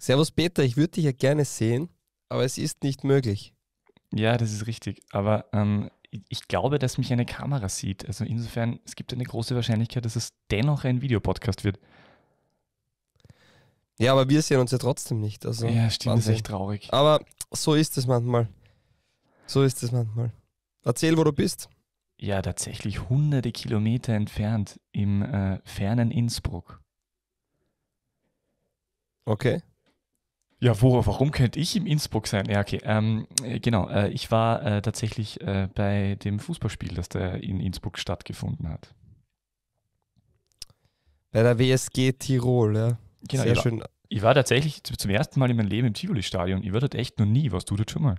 Servus Peter, ich würde dich ja gerne sehen, aber es ist nicht möglich. Ja, das ist richtig. Aber ähm, ich glaube, dass mich eine Kamera sieht. Also insofern, es gibt eine große Wahrscheinlichkeit, dass es dennoch ein Videopodcast wird. Ja, aber wir sehen uns ja trotzdem nicht. Also, ja, stimmt, Wahnsinn. das ist echt traurig. Aber so ist es manchmal. So ist es manchmal. Erzähl, wo du bist. Ja, tatsächlich hunderte Kilometer entfernt im äh, fernen Innsbruck. Okay. Ja, wo, warum könnte ich im Innsbruck sein? Ja, okay. Ähm, äh, genau, äh, ich war äh, tatsächlich äh, bei dem Fußballspiel, das da in Innsbruck stattgefunden hat. Bei der WSG Tirol, ja. Genau, Sehr ich schön. War, ich war tatsächlich zum ersten Mal in meinem Leben im Tivoli-Stadion. Ich war dort echt noch nie. Warst du dort schon mal?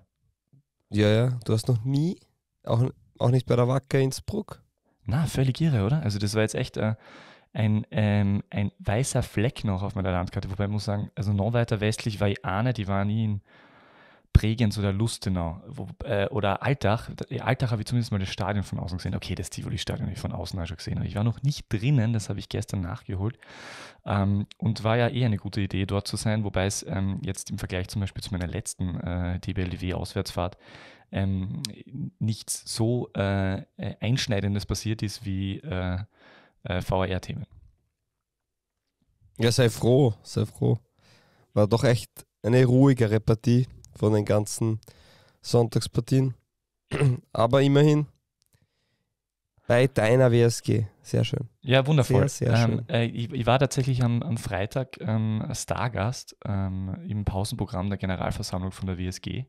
Ja, ja. Du hast noch nie, auch, auch nicht bei der Wacker Innsbruck? Na, völlig irre, oder? Also das war jetzt echt... Äh, ein, ähm, ein weißer Fleck noch auf meiner Landkarte. Wobei ich muss sagen, also noch weiter westlich war ich auch die ich war nie in Bregenz oder Lustenau wo, äh, oder Altach. Äh, Altach habe ich zumindest mal das Stadion von außen gesehen. Okay, das Tivoli-Stadion habe ich von außen auch schon gesehen. Aber ich war noch nicht drinnen, das habe ich gestern nachgeholt. Ähm, und war ja eh eine gute Idee, dort zu sein, wobei es ähm, jetzt im Vergleich zum Beispiel zu meiner letzten äh, DBLDW-Auswärtsfahrt ähm, nichts so äh, äh, Einschneidendes passiert ist wie äh, äh, VR-Themen. Ja, sei froh, sei froh. War doch echt eine ruhigere Partie von den ganzen Sonntagspartien. Aber immerhin bei deiner WSG. Sehr schön. Ja, wundervoll. Sehr, sehr ähm, schön. Ähm, ich, ich, war tatsächlich am, am Freitag ähm, Stargast ähm, im Pausenprogramm der Generalversammlung von der WSG.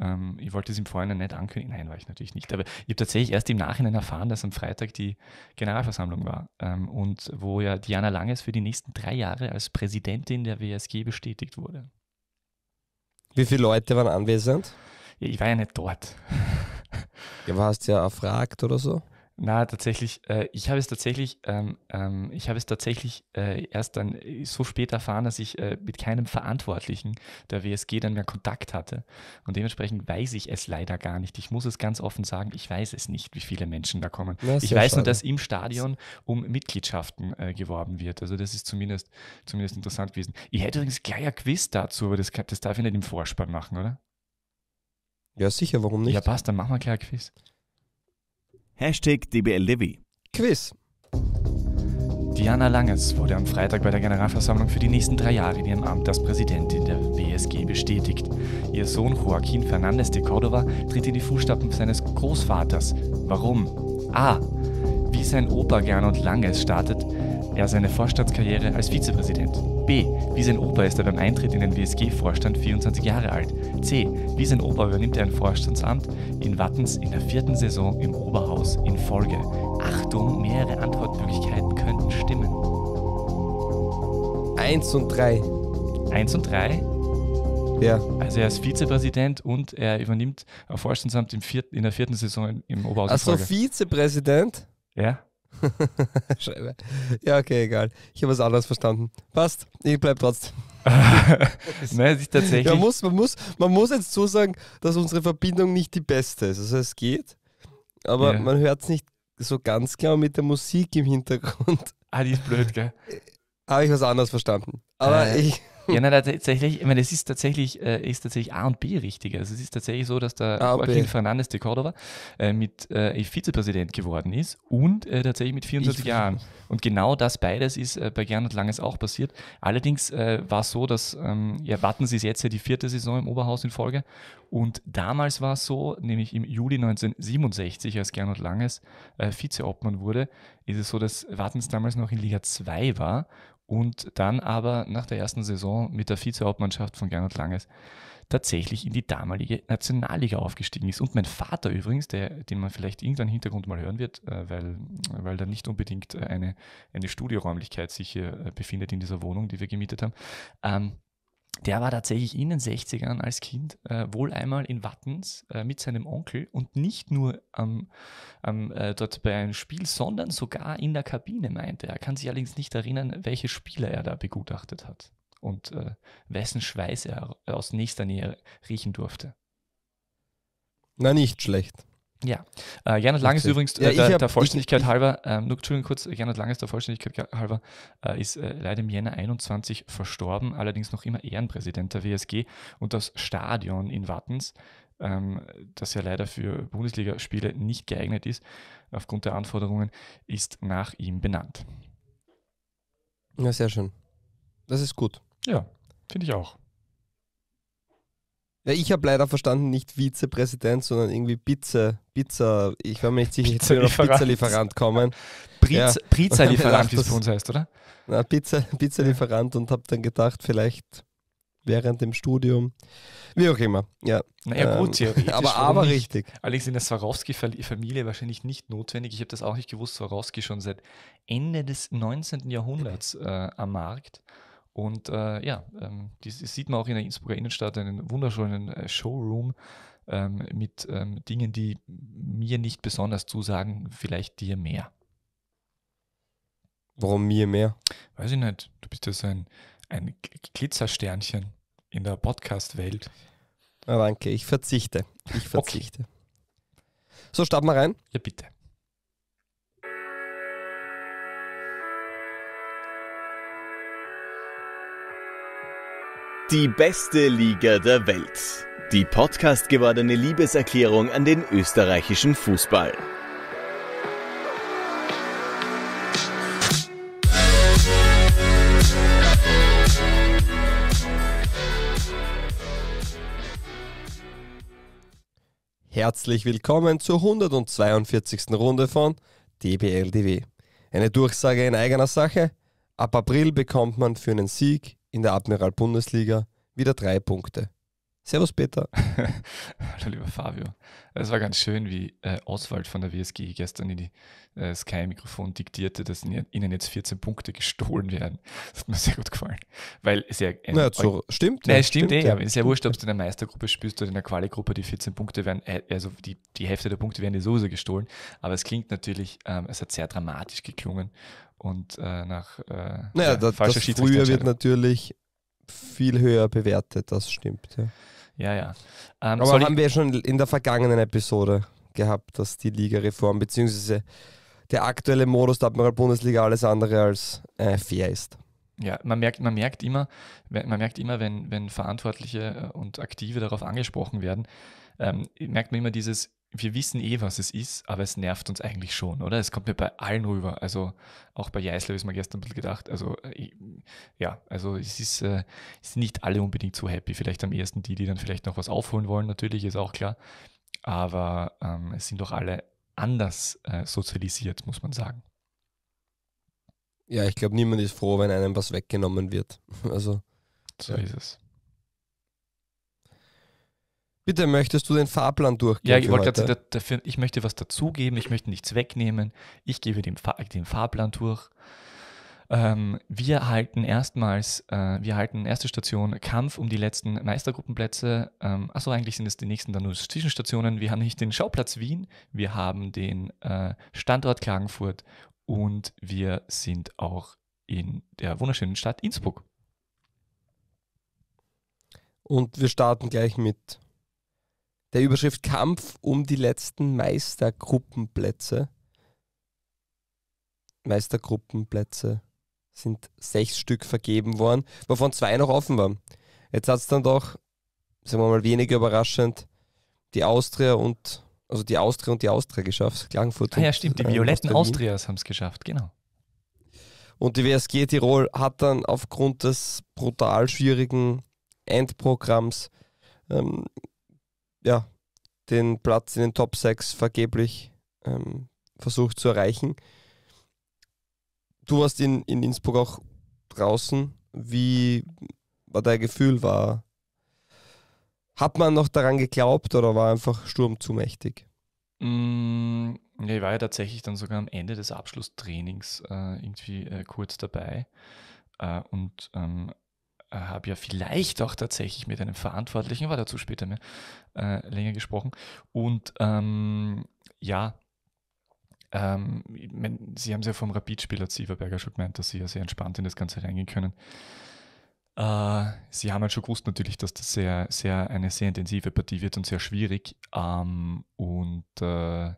Ähm, ich wollte es im Vorhinein nicht ankündigen. Nein, war ich natürlich nicht. Aber ich habe tatsächlich erst im Nachhinein erfahren, dass am Freitag die Generalversammlung war ähm, und wo ja Diana Langes für die nächsten drei Jahre als Präsidentin der WSG bestätigt wurde. Wie viele Leute waren anwesend? ich war ja nicht dort. Du warst ja erfragt oder so? Na, tatsächlich, äh, ich habe es tatsächlich, ähm, ähm, ich habe es tatsächlich äh, erst dann äh, so spät erfahren, dass ich äh, mit keinem Verantwortlichen der WSG dann mehr Kontakt hatte. Und dementsprechend weiß ich es leider gar nicht. Ich muss es ganz offen sagen, ich weiß es nicht, wie viele Menschen da kommen. Ja, ich weiß schade. nur, dass im Stadion um Mitgliedschaften äh, geworben wird. Also das ist zumindest, zumindest interessant gewesen. Ich hätte übrigens gleich ein Quiz dazu, aber das, das darf ich nicht im Vorspann machen, oder? Ja, sicher, warum nicht? Ja, passt, dann machen wir gleich ein Quiz. Hashtag DBLDW. Quiz. Diana Langes wurde am Freitag bei der Generalversammlung für die nächsten drei Jahre in ihrem Amt als Präsidentin der BSG bestätigt. Ihr Sohn Joaquín Fernández de Córdoba tritt in die Fußstapfen seines Großvaters. Warum? A wie sein Opa Gernot Langes startet er seine Vorstandskarriere als Vizepräsident. B. Wie sein Opa ist er beim Eintritt in den WSG-Vorstand 24 Jahre alt. C. Wie sein Opa übernimmt er ein Vorstandsamt in Wattens in der vierten Saison im Oberhaus in Folge. Achtung, mehrere Antwortmöglichkeiten könnten stimmen. 1 und 3. 1 und 3? Ja. Also er ist Vizepräsident und er übernimmt ein Vorstandsamt in der vierten Saison im Oberhaus. Also Vizepräsident? Ja. Schreibe. Ja, okay, egal. Ich habe was anderes verstanden. Passt, ich bleibe trotzdem. Nein, ich tatsächlich. Man muss, man, muss, man muss jetzt zusagen, dass unsere Verbindung nicht die beste ist. Also es geht, aber ja. man hört es nicht so ganz genau mit der Musik im Hintergrund. Ah, die ist blöd, gell? Äh, habe ich was anderes verstanden. Aber äh. ich. Ja, nein, tatsächlich, ich meine, es ist tatsächlich, äh, ist tatsächlich A und B richtig. Also es ist tatsächlich so, dass der A Joaquin B. de Córdoba äh, mit äh, Vizepräsident geworden ist und äh, tatsächlich mit 24 ich Jahren. Und genau das beides ist äh, bei Gernot Langes auch passiert. Allerdings äh, war es so, dass, ähm, ja, warten Sie es jetzt ja die vierte Saison im Oberhaus in Folge. Und damals war es so, nämlich im Juli 1967, als Gernot Langes Vizeobmann wurde, ist es so, dass Wattens damals noch in Liga 2 war und dann aber nach der ersten Saison mit der Vizehauptmannschaft von Gernot Langes tatsächlich in die damalige Nationalliga aufgestiegen ist. Und mein Vater übrigens, der, den man vielleicht irgendwann im Hintergrund mal hören wird, äh, weil, weil da nicht unbedingt eine, eine Studioräumlichkeit sich hier äh, befindet in dieser Wohnung, die wir gemietet haben, ähm, der war tatsächlich in den 60ern als Kind äh, wohl einmal in Wattens äh, mit seinem Onkel und nicht nur ähm, ähm, äh, dort bei einem Spiel, sondern sogar in der Kabine, meinte er. Er kann sich allerdings nicht erinnern, welche Spieler er da begutachtet hat und äh, wessen Schweiß er aus nächster Nähe riechen durfte. Na, nicht schlecht. Ja, äh, Gernot Lang ist übrigens äh, ja, der, hab, der, Vollständigkeit ich, ich, halber, äh, nur Entschuldigung kurz, Janet Lang ist der Vollständigkeit halber, äh, ist äh, leider im Jänner 21 verstorben, allerdings noch immer Ehrenpräsident der WSG und das Stadion in Wattens, ähm, das ja leider für Bundesligaspiele nicht geeignet ist, aufgrund der Anforderungen, ist nach ihm benannt. Ja, sehr schön. Das ist gut. Ja, finde ich auch. Ja, ich habe leider verstanden, nicht Vizepräsident, sondern irgendwie Pizza, Pizza, ich war mir nicht sicher, jetzt Pizza-Lieferant kommen. pizza lieferant wie es bei uns heißt, oder? Na, Pizza, Pizzalieferant ja. und habe dann gedacht, vielleicht während dem Studium, wie auch immer. Ja, naja, gut, ja, ähm, aber, aber richtig. Allerdings in der Swarovski-Familie wahrscheinlich nicht notwendig. Ich habe das auch nicht gewusst, Swarovski schon seit Ende des 19. Jahrhunderts äh, am Markt. Und äh, ja, ähm, das sieht man auch in der Innsbrucker Innenstadt, einen wunderschönen äh, Showroom ähm, mit ähm, Dingen, die mir nicht besonders zusagen, vielleicht dir mehr. Warum mir mehr? Weiß ich nicht. Du bist ja so ein, ein Glitzersternchen in der Podcast-Welt. Ah, danke, ich verzichte. Ich verzichte. Okay. So, starten wir rein. Ja, bitte. Die beste Liga der Welt. Die Podcast gewordene Liebeserklärung an den österreichischen Fußball. Herzlich willkommen zur 142. Runde von DBLDW. Eine Durchsage in eigener Sache. Ab April bekommt man für einen Sieg in der Admiral-Bundesliga wieder drei Punkte. Servus Peter. Hallo lieber Fabio. Es war ganz schön, wie äh, Oswald von der WSG gestern in die äh, Sky-Mikrofon diktierte, dass ihnen jetzt 14 Punkte gestohlen werden. Das hat mir sehr gut gefallen. Weil es ja, äh, naja, so, stimmt. Nein, ja, stimmt, stimmt eh, ja, aber es ist ja wurscht, ob du in der Meistergruppe spielst oder in der Quali-Gruppe, die 14 Punkte werden, äh, also die, die Hälfte der Punkte werden dir sowieso gestohlen. Aber es klingt natürlich, ähm, es hat sehr dramatisch geklungen und äh, nach äh, naja, ja, falscher Früher wird natürlich viel höher bewertet, das stimmt. Ja, ja. ja. Ähm, Aber haben wir schon in der vergangenen Episode gehabt, dass die Ligareform bzw. der aktuelle Modus der Admiral-Bundesliga alles andere als äh, fair ist. Ja, man merkt, man merkt immer, man merkt immer wenn, wenn Verantwortliche äh, und Aktive darauf angesprochen werden, ähm, merkt man immer dieses, wir wissen eh, was es ist, aber es nervt uns eigentlich schon, oder? Es kommt mir bei allen rüber. Also auch bei Jeißler ist man gestern ein bisschen gedacht. Also äh, ja, also es ist, äh, sind nicht alle unbedingt so happy. Vielleicht am ersten die, die dann vielleicht noch was aufholen wollen, natürlich, ist auch klar. Aber ähm, es sind doch alle anders äh, sozialisiert, muss man sagen. Ja, ich glaube, niemand ist froh, wenn einem was weggenommen wird. Also. So ja. ist es. Bitte möchtest du den Fahrplan durchgehen? Ja, ich wollte gerade sagen, ich möchte was dazugeben, ich möchte nichts wegnehmen. Ich gebe den, Fahr den Fahrplan durch. Ähm, wir halten erstmals, äh, wir halten erste Station Kampf um die letzten Meistergruppenplätze. Ähm, achso, eigentlich sind es die nächsten dann nur Zwischenstationen. Wir haben nicht den Schauplatz Wien, wir haben den äh, Standort Klagenfurt und wir sind auch in der wunderschönen Stadt Innsbruck. Und wir starten gleich mit der Überschrift Kampf um die letzten Meistergruppenplätze. Meistergruppenplätze sind sechs Stück vergeben worden, wovon zwei noch offen waren. Jetzt hat es dann doch, sagen wir mal weniger überraschend, die Austria und also die Austria und die Austria geschafft. Klagenfurt. Ah ja, stimmt, die äh, violetten Austrias haben es geschafft, genau. Und die WSG Tirol hat dann aufgrund des brutal schwierigen Endprogramms ähm, ja, den Platz in den Top 6 vergeblich ähm, versucht zu erreichen. Du warst in, in Innsbruck auch draußen. Wie war dein Gefühl? War, hat man noch daran geglaubt oder war einfach Sturm zu mächtig? Mm, ich war ja tatsächlich dann sogar am Ende des Abschlusstrainings äh, irgendwie äh, kurz dabei. Äh, und ähm, äh, habe ja vielleicht auch tatsächlich mit einem Verantwortlichen, war dazu später mehr, äh, länger gesprochen. Und ähm, ja, ähm, Sie haben es ja vom Rapidspieler spieler Sieverberger schon gemeint, dass Sie ja sehr entspannt in das Ganze reingehen können. Äh, Sie haben halt schon gewusst natürlich, dass das sehr, sehr eine sehr intensive Partie wird und sehr schwierig. Ähm, und äh,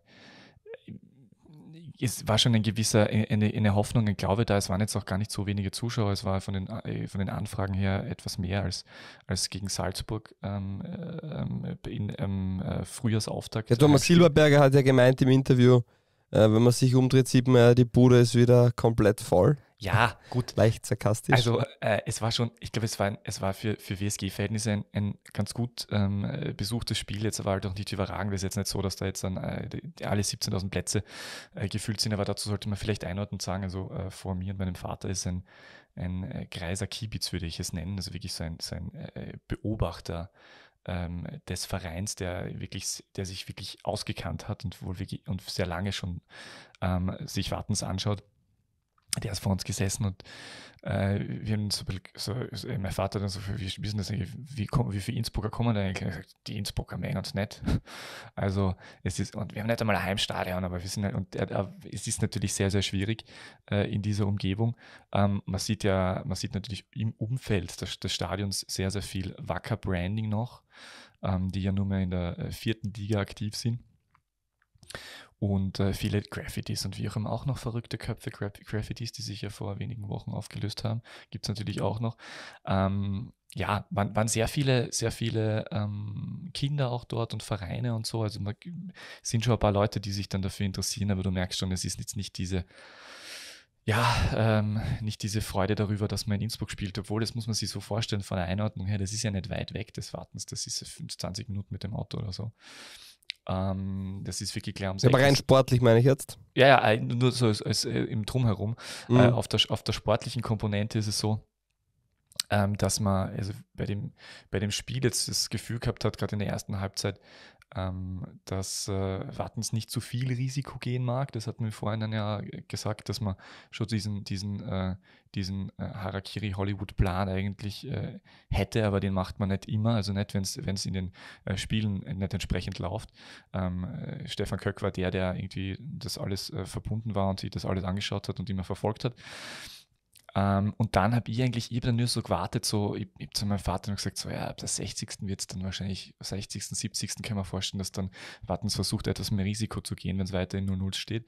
es war schon ein gewisser, äh, eine, eine Hoffnung, ein Glaube da. Es waren jetzt auch gar nicht so wenige Zuschauer. Es war von den, äh, von den Anfragen her etwas mehr als, als gegen Salzburg ähm, äh, ähm, in, ähm, Frühjahrsauftakt. Ja, Thomas Silberberger hat ja gemeint im Interview, äh, wenn man sich umdreht, sieht man ja, die Bude ist wieder komplett voll. Ja, gut. Leicht sarkastisch. Also äh, es war schon, ich glaube, es war, es war für, für WSG-Verhältnisse ein, ein ganz gut ähm, äh, besuchtes Spiel. Jetzt war halt auch nicht überragend. Es ist jetzt nicht so, dass da jetzt dann äh, die, alle 17.000 Plätze äh, gefüllt sind, aber dazu sollte man vielleicht einordnend sagen, also äh, vor mir und meinem Vater ist ein, ein Kreiser äh, Kibitz, würde ich es nennen. Also wirklich so ein, so ein Beobachter ähm, des Vereins, der, wirklich, der sich wirklich ausgekannt hat und, wohl wirklich, und sehr lange schon ähm, sich Wartens anschaut der ist vor uns gesessen und äh, wir haben so, so, äh, mein Vater dann so, wie wissen das eigentlich, wie, wie viele Innsbrucker kommen da eigentlich? Gesagt, die Innsbrucker mengen uns nicht. Also es ist, und wir haben nicht einmal ein Heimstadion, aber wir sind halt, und äh, äh, es ist natürlich sehr, sehr schwierig äh, in dieser Umgebung. Ähm, man sieht ja, man sieht natürlich im Umfeld des, des Stadions sehr, sehr viel Wacker Branding noch, ähm, die ja nur mehr in der äh, vierten Liga aktiv sind und äh, viele Graffitis und wie auch immer auch noch verrückte Köpfe, Gra Graffitis, die sich ja vor wenigen Wochen aufgelöst haben, gibt es natürlich auch noch. Ähm, ja, waren, waren, sehr viele, sehr viele ähm, Kinder auch dort und Vereine und so. Also man, sind schon ein paar Leute, die sich dann dafür interessieren, aber du merkst schon, es ist jetzt nicht diese, ja, ähm, nicht diese Freude darüber, dass man in Innsbruck spielt, obwohl das muss man sich so vorstellen von der Einordnung her, das ist ja nicht weit weg des Wartens, das ist 25 Minuten mit dem Auto oder so. Ähm, das ist wirklich klar. Um aber rein sportlich meine ich jetzt? Ja, ja nur so als, als, als äh, im Drumherum. Mhm. Äh, auf, der, auf der sportlichen Komponente ist es so, ähm, dass man also bei, dem, bei dem Spiel jetzt das Gefühl gehabt hat, gerade in der ersten Halbzeit, ähm, dass äh, Wattens nicht zu viel Risiko gehen mag. Das hat mir vorhin dann ja gesagt, dass man schon diesen, diesen, äh, diesen äh, Harakiri-Hollywood-Plan eigentlich äh, hätte, aber den macht man nicht immer, also nicht, wenn es in den äh, Spielen nicht entsprechend läuft. Ähm, äh, Stefan Köck war der, der irgendwie das alles äh, verbunden war und sich das alles angeschaut hat und immer verfolgt hat. Ähm, und dann habe ich eigentlich, ich habe dann nur so gewartet, so, ich, habe zu meinem Vater gesagt, so, ja, ab der 60. wird es dann wahrscheinlich, 60., 70. kann man vorstellen, dass dann Wattens versucht, etwas mehr Risiko zu gehen, wenn es weiter in 0-0 steht.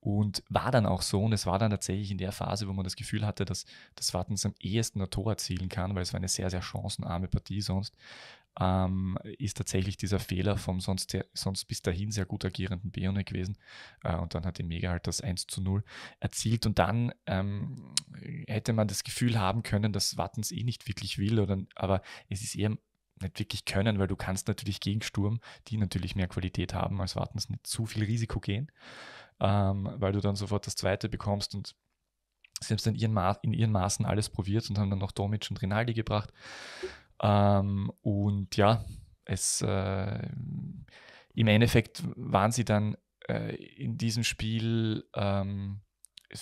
Und war dann auch so, und es war dann tatsächlich in der Phase, wo man das Gefühl hatte, dass, dass Wattens am ehesten ein Tor erzielen kann, weil es war eine sehr, sehr chancenarme Partie sonst ähm, ist tatsächlich dieser Fehler vom sonst, sonst bis dahin sehr gut agierenden Bione gewesen. Äh, und dann hat die Mega halt das 1 zu 0 erzielt. Und dann ähm, hätte man das Gefühl haben können, dass Wattens eh nicht wirklich will, oder, aber es ist eher nicht wirklich können, weil du kannst natürlich gegen Sturm, die natürlich mehr Qualität haben als Wattens, nicht zu viel Risiko gehen, ähm, weil du dann sofort das zweite bekommst und sie haben es dann in ihren, Maßen alles probiert und haben dann noch Domic und Rinaldi gebracht. Ähm, und ja, es, äh, im Endeffekt waren sie dann äh, in diesem Spiel ähm,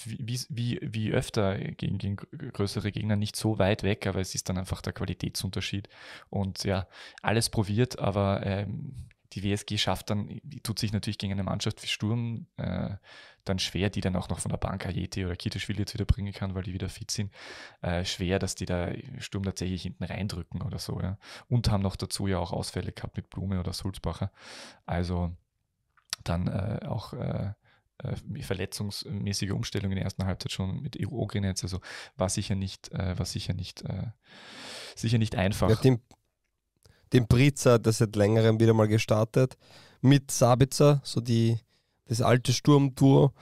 wie, wie, wie öfter gegen, gegen, größere Gegner nicht so weit weg, aber es ist dann einfach der Qualitätsunterschied. Und ja, alles probiert, aber ähm, die WSG schafft dann, tut sich natürlich gegen eine Mannschaft wie Sturm äh, dann schwer, die dann auch noch von der Bank Ayete oder Kiteschwili jetzt wieder bringen kann, weil die wieder fit sind, äh, schwer, dass die da Sturm tatsächlich hinten reindrücken oder so. Ja. Und haben noch dazu ja auch Ausfälle gehabt mit Blume oder Sulzbacher. Also dann äh, auch äh, äh, verletzungsmäßige Umstellung in der ersten Halbzeit schon mit EU-Grenz, also war sicher nicht, äh, war sicher nicht, sicher nicht einfach. Ja, den Briza der seit längerem wieder mal gestartet. Mit Sabitzer, so die, das alte Sturmduo.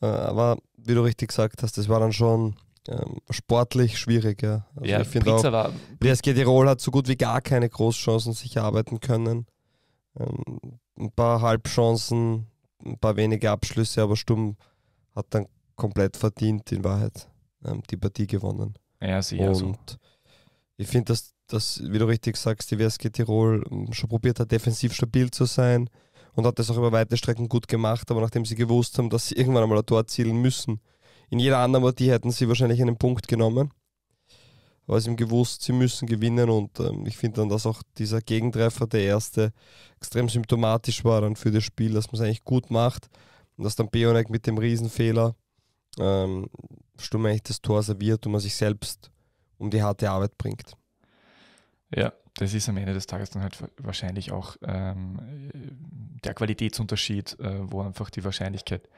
Äh, aber wie du richtig gesagt hast, das war dann schon ähm, sportlich schwierig. Ja, also ja ich finde auch, war. PSG Tirol hat so gut wie gar keine Großchancen sich erarbeiten können. Ähm, ein paar Halbchancen, ein paar wenige Abschlüsse, aber Sturm hat dann komplett verdient in Wahrheit ähm, die Partie gewonnen. Ja, sicher. Und so ich finde, dass, dass, wie du richtig sagst, die WSG Tirol hm, schon probiert hat, defensiv stabil zu sein und hat das auch über weite Strecken gut gemacht, aber nachdem sie gewusst haben, dass sie irgendwann einmal ein Tor erzielen müssen. In jeder anderen Partie hätten sie wahrscheinlich einen Punkt genommen. Aber sie haben gewusst, sie müssen gewinnen und ähm, ich finde dann, dass auch dieser Gegentreffer, der erste, extrem symptomatisch war dann für das Spiel, dass man es eigentlich gut macht und dass dann Beonek mit dem Riesenfehler ähm, stumm eigentlich das Tor serviert und man sich selbst um die harte Arbeit bringt. Ja, das ist am Ende des Tages dann halt wahrscheinlich auch ähm, der Qualitätsunterschied, äh, wo einfach die Wahrscheinlichkeit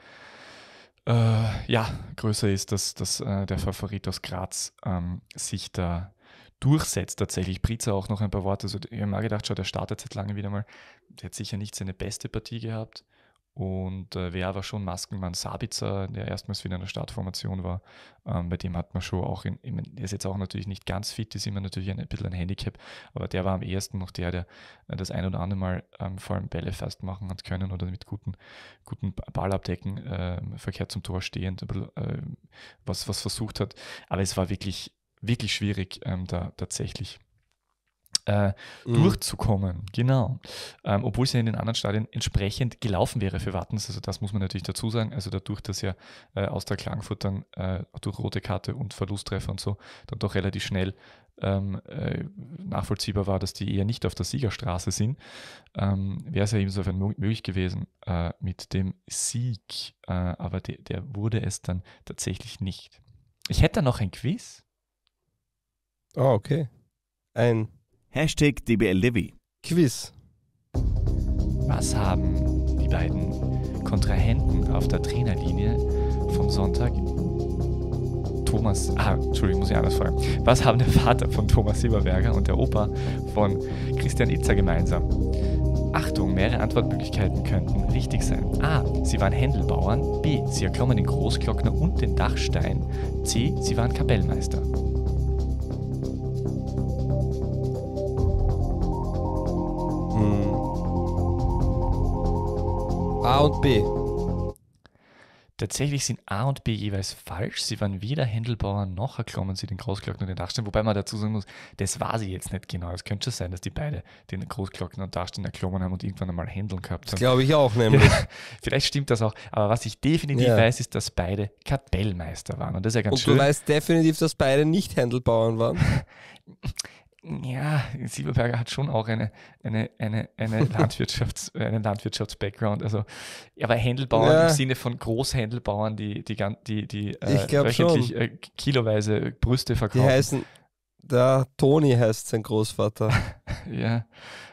äh, ja, größer ist, dass, dass äh, der Favorit aus Graz ähm, sich da durchsetzt tatsächlich. Pritzer auch noch ein paar Worte. Also, ich habe mal gedacht, schau, der startet seit lange wieder mal. Der hat sicher nicht seine beste Partie gehabt. Und äh, wer war schon Maskenmann? Sabitzer, der erstmals wieder in der Startformation war. Ähm, bei dem hat man schon auch, in, in, der ist jetzt auch natürlich nicht ganz fit, ist immer natürlich ein, ein bisschen ein Handicap, aber der war am ehesten noch der, der das ein oder andere Mal ähm, vor allem Bälle fast machen hat können oder mit guten, guten Ballabdecken, äh, Verkehr zum Tor stehend, äh, was, was versucht hat. Aber es war wirklich, wirklich schwierig ähm, da tatsächlich äh, mhm. durchzukommen. Genau. Ähm, obwohl es ja in den anderen Stadien entsprechend gelaufen wäre für Wattens. Also das muss man natürlich dazu sagen. Also dadurch, dass ja äh, aus der Klagenfurt dann äh, durch rote Karte und Verlusttreffer und so dann doch relativ schnell ähm, äh, nachvollziehbar war, dass die eher nicht auf der Siegerstraße sind, ähm, wäre es ja ebenso möglich gewesen äh, mit dem Sieg. Äh, aber de der wurde es dann tatsächlich nicht. Ich hätte noch ein Quiz. Ah, oh, okay. Ein Hashtag DBLDW. Quiz. Was haben die beiden Kontrahenten auf der Trainerlinie vom Sonntag Thomas, ah, Entschuldigung, muss ich anders fragen. Was haben der Vater von Thomas Silberberger und der Opa von Christian Itzer gemeinsam? Achtung, mehrere Antwortmöglichkeiten könnten richtig sein. A. Sie waren Händelbauern. B. Sie erklommen den Großglockner und den Dachstein. C. Sie waren Kapellmeister. A und B. Tatsächlich sind A und B jeweils falsch. Sie waren weder Händelbauer noch erklommen sie den Großglocken und den Dachstein. Wobei man dazu sagen muss, das war sie jetzt nicht genau. Es könnte schon sein, dass die beide den Großglocken und Dachstein erklommen haben und irgendwann einmal Händeln gehabt haben. Glaube ich auch, nämlich. Ja, vielleicht stimmt das auch. Aber was ich definitiv ja. weiß, ist, dass beide Kapellmeister waren. Und das ist ja ganz und schön. Und du weißt definitiv, dass beide nicht Händelbauern waren? ja, Sieberberger hat schon auch eine, eine, eine, eine, Landwirtschafts-, einen Landwirtschafts-Background. Also, aber Händelbauern ja. im Sinne von Großhändelbauern, die, die, die, die äh, wöchentlich äh, kiloweise Brüste verkaufen. Die heißen, der Toni heißt sein Großvater. ja,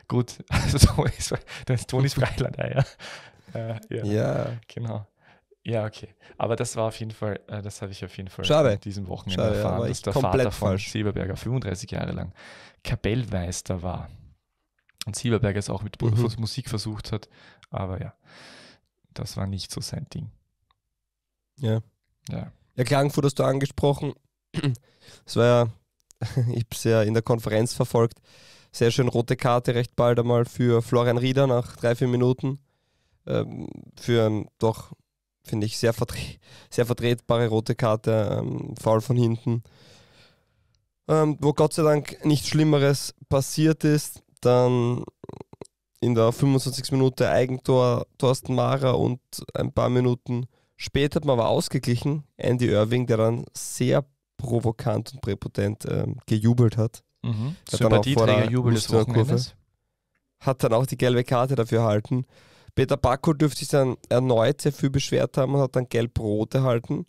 gut. Also, Toni ist, das ist Freilander, ah, ja. Äh, ja. ja. Genau. Ja, okay. Aber das war auf jeden Fall, äh, das habe ich auf jeden Fall Schade. diesen Wochenende Schade, erfahren, dass der Vater von falsch. Silberberger 35 Jahre lang Kapellmeister war. Und Sieberberger es auch mit mhm. Musik versucht hat, aber ja, das war nicht so sein Ding. Ja. Ja. Ja, Klagenfurt hast du angesprochen. Es war ja, ich habe es ja in der Konferenz verfolgt. Sehr schön rote Karte recht bald einmal für Florian Rieder nach drei, vier Minuten. Ähm, für ein doch finde ich, sehr, vertre sehr vertretbare rote Karte, ähm, Foul von hinten. Ähm, wo Gott sei Dank nichts Schlimmeres passiert ist, dann in der 25. Minute Eigentor Thorsten Mara und ein paar Minuten später hat man aber ausgeglichen. Andy Irving, der dann sehr provokant und präpotent ähm, gejubelt hat. Mhm. Sympathieträger Jubel des Wochenendes. Kurve, hat dann auch die gelbe Karte dafür erhalten. Peter Bacco dürfte sich dann erneut sehr viel beschwert haben und hat dann gelb-rot erhalten.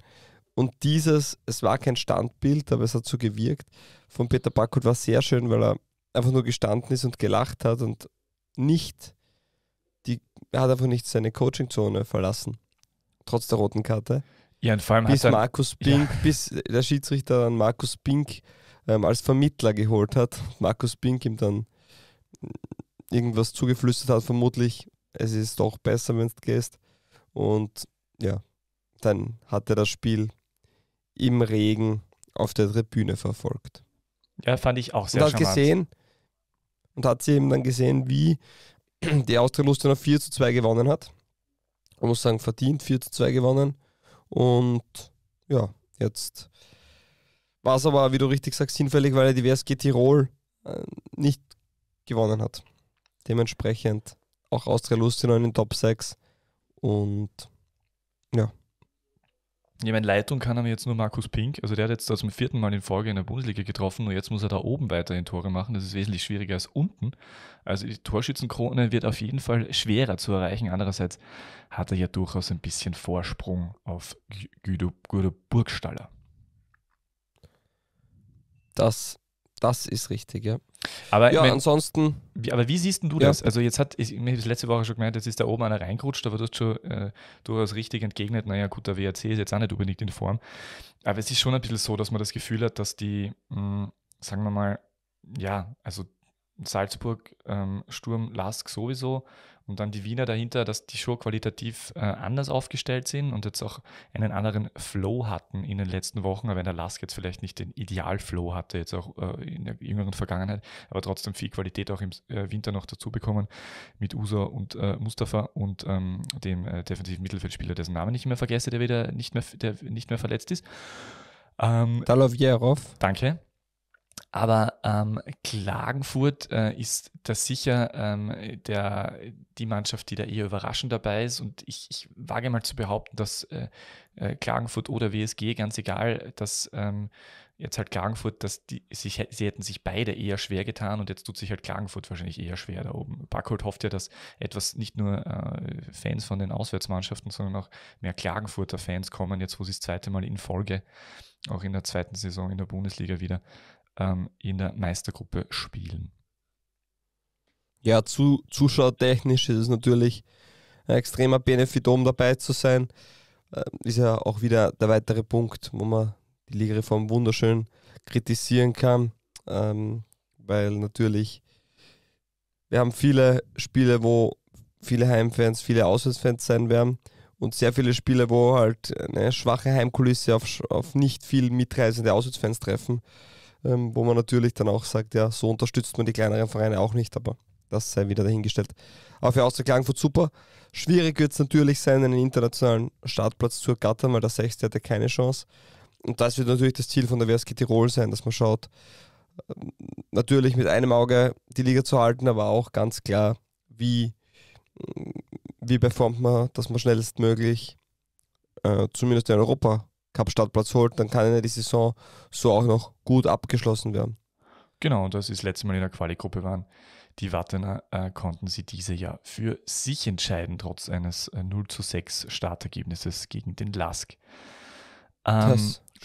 Und dieses, es war kein Standbild, aber es hat so gewirkt, von Peter Backhut war sehr schön, weil er einfach nur gestanden ist und gelacht hat und nicht, die, er hat einfach nicht seine Coachingzone verlassen, trotz der roten Karte. Ja, und vor allem bis dann, Markus Pink, ja. bis der Schiedsrichter dann Markus Pink ähm, als Vermittler geholt hat. Markus Pink ihm dann irgendwas zugeflüstert hat, vermutlich es ist doch besser, wenn du gehst. Und ja, dann hat er das Spiel im Regen auf der Tribüne verfolgt. Ja, fand ich auch sehr schön. Und hat gesehen und hat sie eben dann gesehen, wie die Austria noch 4 zu 2 gewonnen hat. Man muss sagen, verdient 4 zu 2 gewonnen. Und ja, jetzt war es aber, wie du richtig sagst, hinfällig, weil er die WSG Tirol äh, nicht gewonnen hat. Dementsprechend auch Austria Lustenau in den Top 6 und ja. Ich meine, Leitung kann aber jetzt nur Markus Pink. Also der hat jetzt zum vierten Mal in Folge in der Bundesliga getroffen und jetzt muss er da oben weiterhin Tore machen. Das ist wesentlich schwieriger als unten. Also die Torschützenkrone wird auf jeden Fall schwerer zu erreichen. Andererseits hat er ja durchaus ein bisschen Vorsprung auf Guido, Guido Burgstaller. Das, das ist richtig, ja. Aber, ja, mein, ansonsten. Wie, aber wie siehst du das? Also, jetzt hat, ich, ich letzte Woche schon gemeint, jetzt ist da oben einer reingerutscht, aber du hast schon äh, durchaus richtig entgegnet, naja, gut, der WAC ist jetzt auch nicht unbedingt in Form. Aber es ist schon ein bisschen so, dass man das Gefühl hat, dass die, mh, hm, sagen wir mal, ja, also Salzburg, ähm, Sturm, Lask sowieso, und dann die Wiener dahinter, dass die schon qualitativ äh, anders aufgestellt sind und jetzt auch einen anderen Flow hatten in den letzten Wochen, aber wenn der Lask jetzt vielleicht nicht den Idealflow hatte, jetzt auch äh, in der jüngeren Vergangenheit, aber trotzdem viel Qualität auch im äh, Winter noch dazu bekommen mit Usa und äh, Mustafa und ähm, dem äh, defensiven Mittelfeldspieler, dessen Namen ich mehr vergesse, der wieder nicht mehr, der nicht mehr verletzt ist. Ähm, Dalovjerov. Danke. Aber ähm, Klagenfurt äh, ist das sicher ähm, der, die Mannschaft, die da eher überraschend dabei ist. Und ich, ich wage mal zu behaupten, dass äh, äh Klagenfurt oder WSG, ganz egal, dass ähm, jetzt halt Klagenfurt, dass die, sich, sie hätten sich beide eher schwer getan und jetzt tut sich halt Klagenfurt wahrscheinlich eher schwer da oben. Backholt hofft ja, dass etwas nicht nur äh, Fans von den Auswärtsmannschaften, sondern auch mehr Klagenfurter Fans kommen, jetzt wo sie das zweite Mal in Folge, auch in der zweiten Saison in der Bundesliga wieder ähm, in der Meistergruppe spielen. Ja, zu, zuschauertechnisch ist es natürlich ein extremer Benefit, um dabei zu sein. Ähm, ist ja auch wieder der weitere Punkt, wo man die Ligareform wunderschön kritisieren kann, ähm, weil natürlich wir haben viele Spiele, wo viele Heimfans, viele Auswärtsfans sein werden und sehr viele Spiele, wo halt eine schwache Heimkulisse auf, auf nicht viel mitreisende Auswärtsfans treffen ähm, wo man natürlich dann auch sagt, ja, so unterstützt man die kleineren Vereine auch nicht, aber das sei wieder dahingestellt. Aber für Austria Klagenfurt super. Schwierig wird es natürlich sein, einen internationalen Startplatz zu ergattern, weil der Sechste hatte keine Chance. Und das wird natürlich das Ziel von der WSG Tirol sein, dass man schaut, ähm, natürlich mit einem Auge die Liga zu halten, aber auch ganz klar, wie, wie performt man, dass man schnellstmöglich äh, zumindest in Europa Cup-Startplatz holt, dann kann er die Saison so auch noch gut abgeschlossen werden. Genau, und das ist das letzte Mal in der Quali-Gruppe waren. Die Wattener äh, konnten sie diese Jahr für sich entscheiden, trotz eines äh, 0 zu 6 Startergebnisses gegen den Lask. Ähm,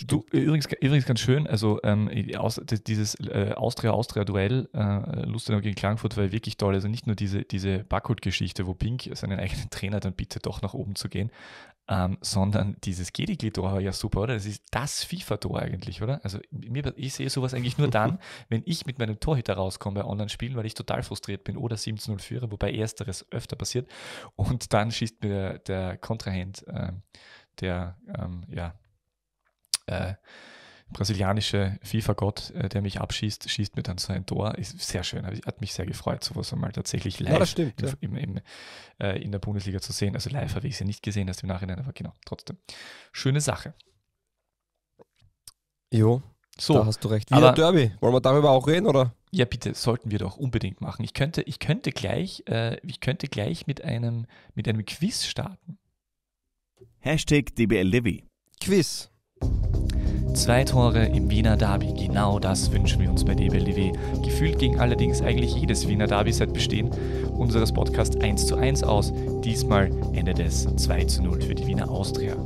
du, äh, übrigens, übrigens ganz schön, also ähm, aus, dieses äh, Austria-Austria-Duell, äh, Lustenau gegen Klagenfurt war wirklich toll. Also nicht nur diese, diese Backhood-Geschichte, wo Pink seinen eigenen Trainer dann bitte doch nach oben zu gehen, ähm, sondern dieses Gedigli-Tor war ja super, oder? Das ist das FIFA-Tor eigentlich, oder? Also ich sehe sowas eigentlich nur dann, wenn ich mit meinem Torhüter rauskomme bei Online-Spielen, weil ich total frustriert bin oder 7-0 führe, wobei ersteres öfter passiert und dann schießt mir der, der Kontrahent, ähm, der, ähm, ja, äh, brasilianische FIFA-Gott, äh, der mich abschießt, schießt mir dann so ein Tor. Ist sehr schön, hat mich sehr gefreut, sowas einmal tatsächlich live ja, stimmt, im, ja. im, im, äh, in der Bundesliga zu sehen. Also live habe ich es ja nicht gesehen erst im Nachhinein, aber genau, trotzdem. Schöne Sache. Jo, so, da hast du recht. Wieder aber, Derby. Wollen wir darüber auch reden, oder? Ja, bitte, sollten wir doch unbedingt machen. Ich könnte, ich könnte gleich, äh, ich könnte gleich mit einem, mit einem Quiz starten. Hashtag DBL Quiz. Zwei Tore im Wiener Derby, genau das wünschen wir uns bei DBLDW. Gefühlt ging allerdings eigentlich jedes Wiener Derby seit Bestehen unseres Podcasts 1 zu 1 aus. Diesmal endet es 2 zu 0 für die Wiener Austria.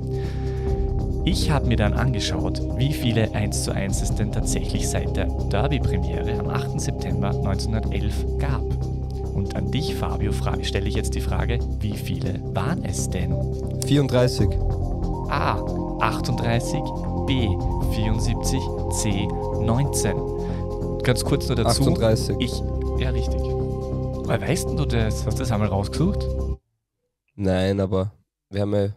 Ich habe mir dann angeschaut, wie viele 1 zu 1 es denn tatsächlich seit der Derby-Premiere am 8. September 1911 gab. Und an dich, Fabio, stelle ich jetzt die Frage, wie viele waren es denn? 34. Ah, 38. B 74 C 19. Ganz kurz nur dazu. 38. Ich, ja, richtig. Weil weißt du das? Hast du das einmal rausgesucht? Nein, aber wir haben ja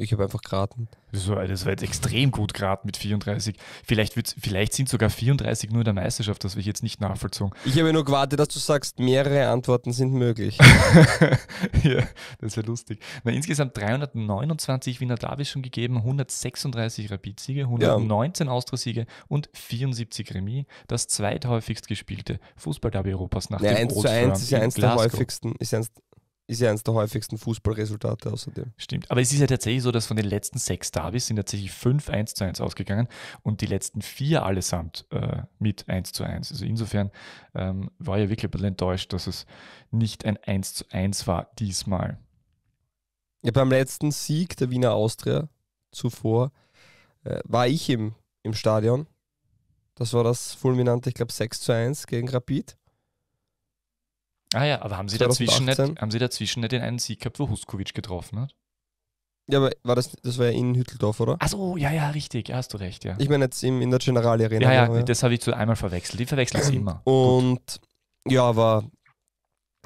ich habe einfach geraten. Das war, das war jetzt extrem gut geraten mit 34. Vielleicht, vielleicht sind sogar 34 nur in der Meisterschaft, das habe ich jetzt nicht nachvollzogen. Ich habe nur gewartet, dass du sagst, mehrere Antworten sind möglich. ja, das wäre lustig. Na, insgesamt 329 Wiener Davis schon gegeben, 136 Rapid-Siege, 119 ja. Austria-Siege und 74 Remis. Das zweithäufigst gespielte fußball Fußballderby Europas nach ja, dem 1 zu 1 ist ja eins der häufigsten. Ist eins, ist ja eines der häufigsten Fußballresultate außerdem. Stimmt, aber es ist ja tatsächlich so, dass von den letzten sechs Davis sind tatsächlich fünf 1 zu 1 ausgegangen und die letzten vier allesamt äh, mit 1 zu 1. Also insofern ähm, war ja wirklich ein bisschen enttäuscht, dass es nicht ein 1 zu 1 war diesmal. Ja, beim letzten Sieg der Wiener Austria zuvor äh, war ich im, im Stadion. Das war das fulminante, ich glaube, 6 zu 1 gegen Rapid. Ah ja, aber haben sie, dazwischen nicht, haben sie dazwischen nicht den einen Sieg gehabt, wo Huskovic getroffen hat? Ja, aber war das, das war ja in Hütteldorf, oder? Achso, ja, ja, richtig, ja, hast du recht, ja. Ich meine jetzt im, in der Generalarena. Ja, ja, genau, ja. das habe ich zu einmal verwechselt. die verwechseln es immer. Und Gut. ja, aber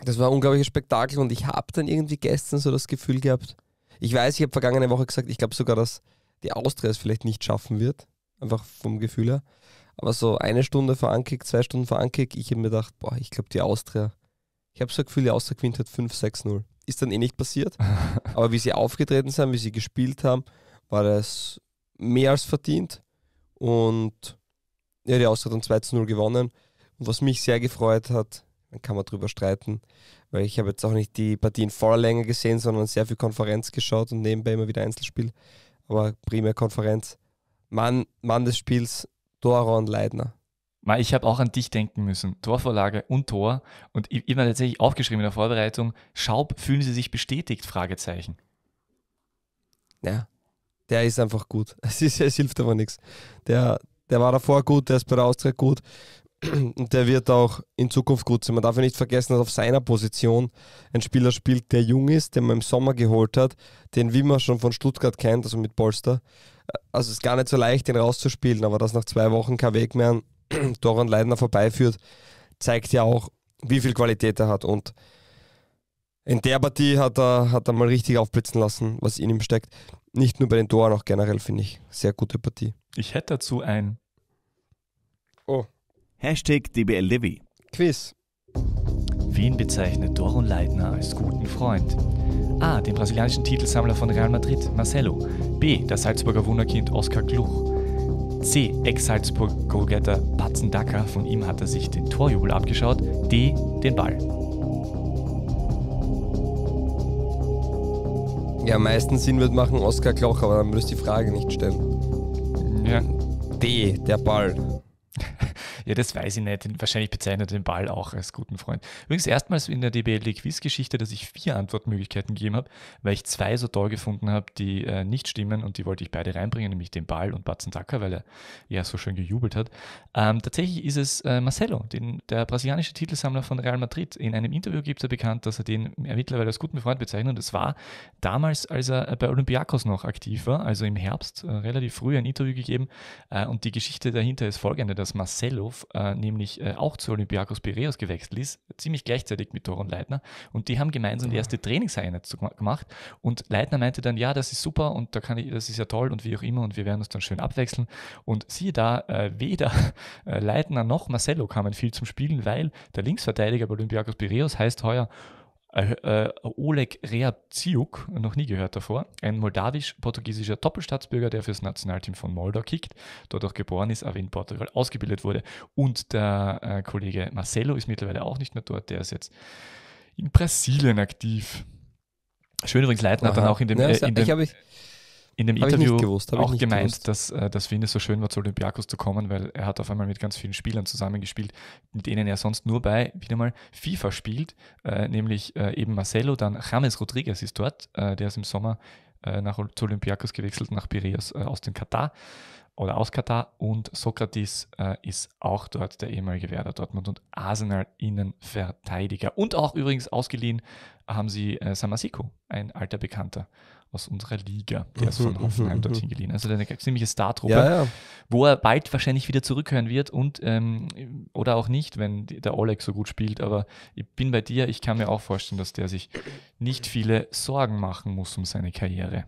das war ein unglaubliches Spektakel und ich habe dann irgendwie gestern so das Gefühl gehabt, ich weiß, ich habe vergangene Woche gesagt, ich glaube sogar, dass die Austria es vielleicht nicht schaffen wird, einfach vom Gefühl her. Aber so eine Stunde vor Ankick, zwei Stunden vor Ankick, ich habe mir gedacht, boah, ich glaube, die Austria ich habe so ein Gefühl, die Austria gewinnt hat 5-6-0. Ist dann eh nicht passiert. Aber wie sie aufgetreten sind, wie sie gespielt haben, war das mehr als verdient. Und ja, die Austria hat dann 2-0 gewonnen. Und was mich sehr gefreut hat, dann kann man drüber streiten, weil ich habe jetzt auch nicht die Partien voller Länge gesehen, sondern sehr viel Konferenz geschaut und nebenbei immer wieder Einzelspiel. Aber primär Konferenz. Mann, Mann des Spiels, Dora und Leidner. Ma, ich habe auch an dich denken müssen. Torvorlage und Tor. Und ich, ich habe tatsächlich aufgeschrieben in der Vorbereitung, Schaub, fühlen Sie sich bestätigt? Fragezeichen. Ja, der ist einfach gut. Es, ist, es hilft aber nichts. Der, der war davor gut, der ist bei der Austria gut und der wird auch in Zukunft gut sein. Man darf ja nicht vergessen, dass auf seiner Position ein Spieler spielt, der jung ist, den man im Sommer geholt hat, den wie man schon von Stuttgart kennt, also mit Polster. Äh, also es ist gar nicht so leicht, den rauszuspielen, aber dass nach zwei Wochen kein Weg mehr Doran Leidner vorbeiführt, zeigt ja auch, wie viel Qualität er hat. Und in der Partie hat er, hat er mal richtig aufblitzen lassen, was in ihm steckt. Nicht nur bei den Toren, auch generell finde ich. Sehr gute Partie. Ich hätte dazu ein. Oh. Hashtag DBL Levy. Quiz. Wien bezeichnet Doron Leitner als guten Freund? A. Den brasilianischen Titelsammler von Real Madrid, Marcelo. B. Das Salzburger Wunderkind Oskar Gluch. C. Ex-Salzburg-Goalgetter Batzen Dacker, von ihm hat er sich den Torjubel abgeschaut. D. Den Ball. Ja, meistens Sinn wird machen Oskar Kloch, aber dann würdest du die Frage nicht stellen. Ja. D. Der Ball. Ja, das weiß ich nicht. Wahrscheinlich bezeichnet er den Ball auch als guten Freund. Übrigens erstmals in der DBL Quiz-Geschichte, dass ich vier Antwortmöglichkeiten gegeben habe, weil ich zwei so toll gefunden habe, die äh, nicht stimmen und die wollte ich beide reinbringen, nämlich den Ball und Batzen Tucker, weil er ja so schön gejubelt hat. Ähm, tatsächlich ist es äh, Marcelo, den, der brasilianische Titelsammler von Real Madrid. In einem Interview gibt er bekannt, dass er den er mittlerweile als guten Freund bezeichnet. Und es war damals, als er äh, bei Olympiakos noch aktiv war, also im Herbst, äh, relativ früh ein Interview gegeben. Äh, und die Geschichte dahinter ist folgende, dass Marcelo Knauf äh, nämlich äh, auch zu Olympiakos Piraeus gewechselt ist, ziemlich gleichzeitig mit Doron Leitner. Und die haben gemeinsam die ah. erste Trainingseinheit gemacht. Und Leitner meinte dann, ja, das ist super und da kann ich, das ist ja toll und wie auch immer und wir werden uns dann schön abwechseln. Und siehe da, äh, weder äh, Leitner noch Marcello kamen viel zum Spielen, weil der Linksverteidiger bei Olympiakos Piraeus heißt heuer äh, äh, Oleg Reapciuk, noch nie gehört davor, ein moldawisch-portugiesischer Doppelstaatsbürger, der fürs Nationalteam von Moldau kickt, dort auch geboren ist, aber in Portugal ausgebildet wurde. Und der äh, Kollege Marcelo ist mittlerweile auch nicht mehr dort, der ist jetzt in Brasilien aktiv. Schön übrigens, Leitner hat dann auch in dem. Ja, äh, in dem ich, in dem hab Interview gewusst, auch gemeint, gewusst. dass, äh, dass Wien es so schön war, zu Olympiakos zu kommen, weil er hat auf einmal mit ganz vielen Spielern zusammengespielt, mit denen er sonst nur bei, wieder mal, FIFA spielt, äh, nämlich äh, eben Marcelo, dann James Rodriguez ist dort, äh, der ist im Sommer äh, nach, zu Olympiakos gewechselt, nach Piraeus äh, aus dem Katar oder aus Katar und Sokrates äh, ist auch dort der ehemalige Werder Dortmund und Arsenal Innenverteidiger. Und auch übrigens ausgeliehen haben sie äh, Samasico, ein alter Bekannter aus unserer Liga, der ist mhm, von mhm, Hoffenheim mhm. dorthin geliehen. Also eine ziemliche Startruppe, ja, ja. wo er bald wahrscheinlich wieder zurückkehren wird und ähm, oder auch nicht, wenn der Oleg so gut spielt. Aber ich bin bei dir, ich kann mir auch vorstellen, dass der sich nicht viele Sorgen machen muss um seine Karriere.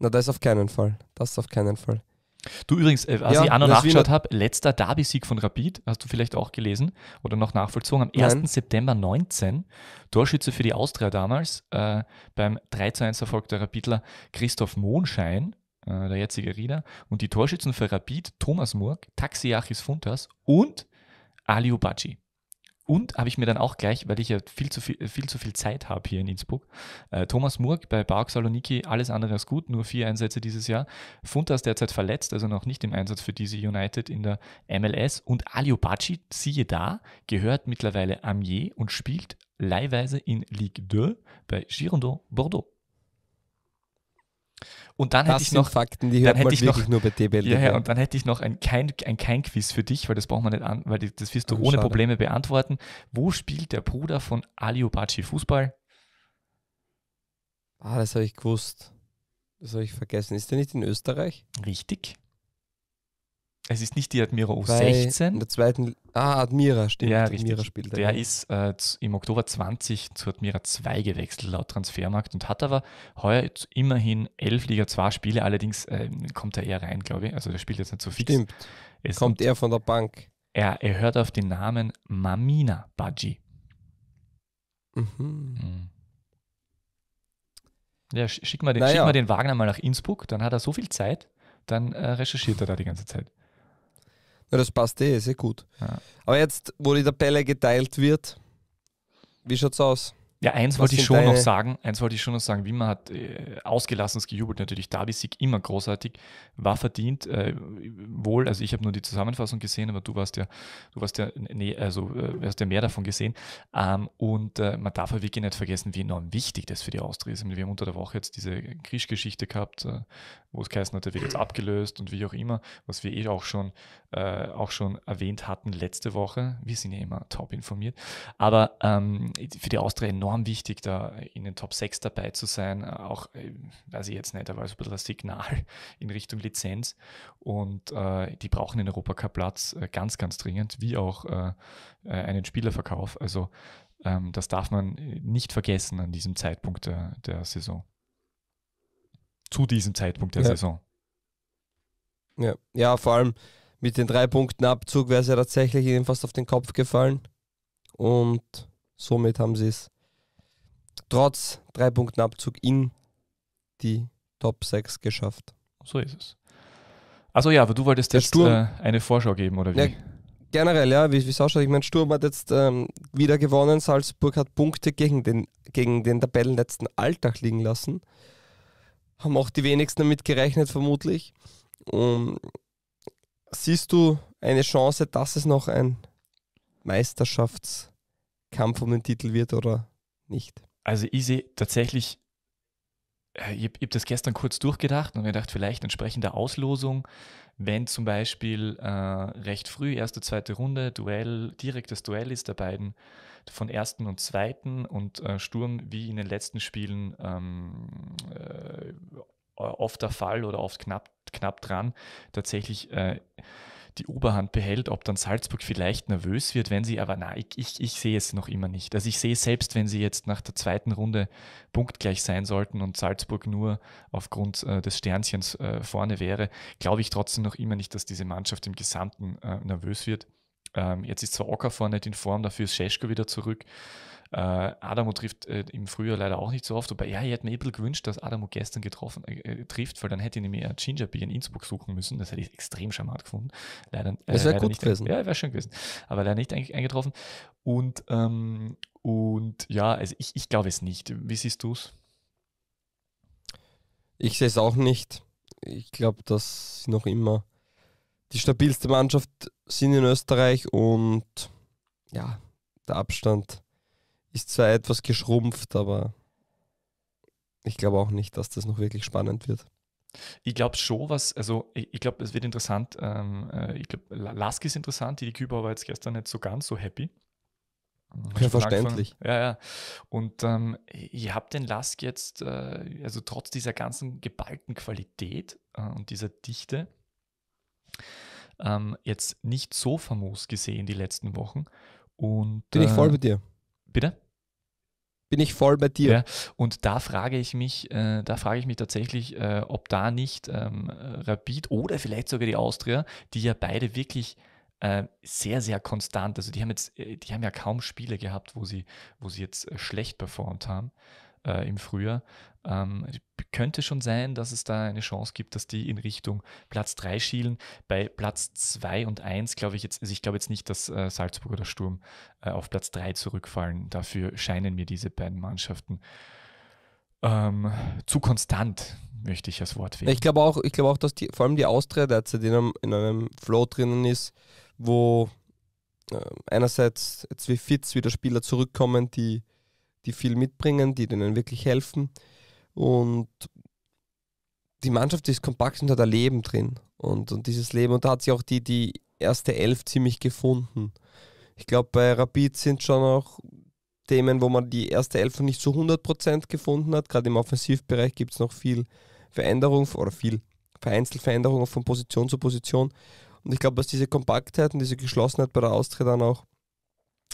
Na, das auf keinen Fall. Das auf keinen Fall. Du übrigens, äh, als ja, ich auch noch nachgeschaut habe, letzter Derby-Sieg von Rapid, hast du vielleicht auch gelesen oder noch nachvollzogen, am 1. Nein. September 19, Torschütze für die Austria damals, äh, beim 3 zu 1 Erfolg der Rapidler Christoph Monschein, äh, der jetzige Rieder, und die Torschützen für Rapid Thomas Murg, Taxiachis Funtas und Ali Ubaci. Und habe ich mir dann auch gleich, weil ich ja viel zu viel, äh, viel, zu viel Zeit habe hier in Innsbruck, äh, Thomas Murg bei Bark Saloniki, alles andere als gut, nur vier Einsätze dieses Jahr. Funta ist derzeit verletzt, also noch nicht im Einsatz für diese United in der MLS. Und Ali Obachi, siehe da, gehört mittlerweile Amiens und spielt leihweise in Ligue 2 bei Girondin Bordeaux. Und dann das hätte ich noch Fakten, die hört dann man ich wirklich noch, nur bei TBL. Ja, ja, und dann hätte ich noch ein kein ein kein Quiz für dich, weil das braucht man nicht an, weil das wirst du oh, ohne schade. Probleme beantworten. Wo spielt der Bruder von Ali Obachi Fußball? Ah, das habe ich gewusst. Das habe ich vergessen. Ist der nicht in Österreich? Richtig. Es ist nicht die Admira U16. In der zweiten, ah, Admira, stimmt. Ja, Admira spielt der ja. ist äh, im Oktober 20 zu Admira 2 gewechselt laut Transfermarkt und hat aber heuer immerhin 11 Liga 2 Spiele, allerdings äh, kommt er eher rein, glaube ich. Also der spielt jetzt nicht so fix. Stimmt. Es kommt er von der Bank. Er, er hört auf den Namen Mamina Baji. mhm. mhm. Ja, schick mal, den, naja. schick mal den Wagner mal nach Innsbruck, dann hat er so viel Zeit, dann äh, recherchiert er da die ganze Zeit. Ja, das passt eh, sehr gut. Ja. Aber jetzt, wo die Tabelle geteilt wird, wie schaut's aus? Ja, eins wollte ich schon noch sagen, eins wollte ich schon noch sagen, Wimmer hat äh, ausgelassen gejubelt, natürlich Davis sieg immer großartig, war verdient, äh, wohl, also ich habe nur die Zusammenfassung gesehen, aber du warst ja, du warst ja, nee, also äh, hast ja mehr davon gesehen ähm, und äh, man darf ja wirklich nicht vergessen, wie enorm wichtig das für die Austria ist. Wir haben unter der Woche jetzt diese Krisch-Geschichte gehabt, äh, wo es geheißen hat, der wird jetzt abgelöst und wie auch immer, was wir eh auch schon, äh, auch schon erwähnt hatten letzte Woche, wir sind ja immer top informiert, aber ähm, für die Austria enorm enorm wichtig, da in den Top 6 dabei zu sein. Auch, äh, weiß ich jetzt nicht, aber so ein bisschen Signal in Richtung Lizenz. Und äh, die brauchen in Europa Europacup-Platz äh, ganz, ganz dringend, wie auch äh, äh, einen Spielerverkauf. Also ähm, das darf man nicht vergessen an diesem Zeitpunkt der, der Saison. Zu diesem Zeitpunkt der ja. Saison. Ja. ja, vor allem mit den drei Punkten Abzug wäre es ja tatsächlich ihnen fast auf den Kopf gefallen. Und somit haben sie es trotz drei Punkten Abzug in die Top 6 geschafft. So ist es. Also ja, aber du wolltest Der Sturm, äh, eine Vorschau geben, oder wie? Ja, generell, ja, wie es ausschaut. Ich meine, Sturm hat jetzt ähm, wieder gewonnen. Salzburg hat Punkte gegen den, gegen den Tabellenletzten Alltag liegen lassen. Haben auch die wenigsten damit gerechnet, vermutlich. Und ähm, siehst du eine Chance, dass es noch ein Meisterschaftskampf um den Titel wird oder nicht? Also ich sehe tatsächlich, äh, ich habe hab das gestern kurz durchgedacht und gedacht, vielleicht entsprechende Auslosung, wenn zum Beispiel äh, recht früh, erste, zweite Runde, Duell, direktes Duell ist der beiden von ersten und zweiten und äh, Sturm wie in den letzten Spielen ähm, äh, oft der Fall oder oft knapp, knapp dran, tatsächlich äh, die Oberhand behält, ob dann Salzburg vielleicht nervös wird, wenn sie, aber na, ich, ich, ich sehe es noch immer nicht. Also ich sehe selbst, wenn sie jetzt nach der zweiten Runde punktgleich sein sollten und Salzburg nur aufgrund äh, des Sternchens äh, vorne wäre, glaube ich trotzdem noch immer nicht, dass diese Mannschaft im Gesamten äh, nervös wird. Ähm, jetzt ist zwar Ocker vorne nicht in Form, dafür ist Scheschko wieder zurück. Äh, Adamo trifft äh, im Frühjahr leider auch nicht so oft, aber ja, ich hätte mir Ebel gewünscht, dass Adamo gestern getroffen äh, äh, trifft, weil dann hätte ich nämlich ein Ginger Beer in Innsbruck suchen müssen. Das hätte ich extrem charmant gefunden. Leider, äh, das wäre gut nicht, gewesen. Ja, wäre schön gewesen. Aber leider nicht eingetroffen. Und, ähm, und ja, also ich, ich glaube es nicht. Wie siehst du es? Ich sehe es auch nicht. Ich glaube, dass noch immer die stabilste Mannschaft sind in Österreich und ja, der Abstand ist zwar etwas geschrumpft, aber ich glaube auch nicht, dass das noch wirklich spannend wird. Ich glaube schon, was, also ich, ich glaube, es wird interessant. Ähm, äh, ich glaube, Lask ist interessant, die, die war jetzt gestern nicht so ganz so happy. Ja, verständlich. Ja, ja. Und ähm, ihr habt den Lask jetzt, äh, also trotz dieser ganzen geballten Qualität äh, und dieser Dichte, ähm, jetzt nicht so famos gesehen die letzten Wochen. Und, Bin äh, ich voll bei äh, dir. Bitte? Bin ich voll bei dir. Ja, und da frage ich mich, äh, da frage ich mich tatsächlich, äh, ob da nicht ähm, Rapid oder vielleicht sogar die Austria, die ja beide wirklich äh, sehr, sehr konstant. Also die haben jetzt, äh, die haben ja kaum Spiele gehabt, wo sie, wo sie jetzt schlecht performt haben äh, im Frühjahr. Ähm, könnte schon sein, dass es da eine Chance gibt, dass die in Richtung Platz 3 schielen. Bei Platz 2 und 1 glaube ich jetzt, also ich glaube jetzt nicht, dass äh, Salzburg oder Sturm äh, auf Platz 3 zurückfallen. Dafür scheinen mir diese beiden Mannschaften ähm, zu konstant, möchte ich das Wort wählen. Ich glaube auch, ich auch, dass die, vor allem die Austria derzeit in einem, in einem Flow drinnen ist, wo äh, einerseits jetzt wie Fitz wieder Spieler zurückkommen, die die viel mitbringen, die denen wirklich helfen. Und die Mannschaft ist kompakt und hat ein Leben drin. Und, und dieses Leben, und da hat sie auch die, die erste Elf ziemlich gefunden. Ich glaube, bei Rapid sind schon auch Themen, wo man die erste Elf nicht zu 100% gefunden hat. Gerade im Offensivbereich gibt es noch viel Veränderung oder viel vereinzelt Veränderungen von Position zu Position. Und ich glaube, dass diese Kompaktheit und diese Geschlossenheit bei der Austria dann auch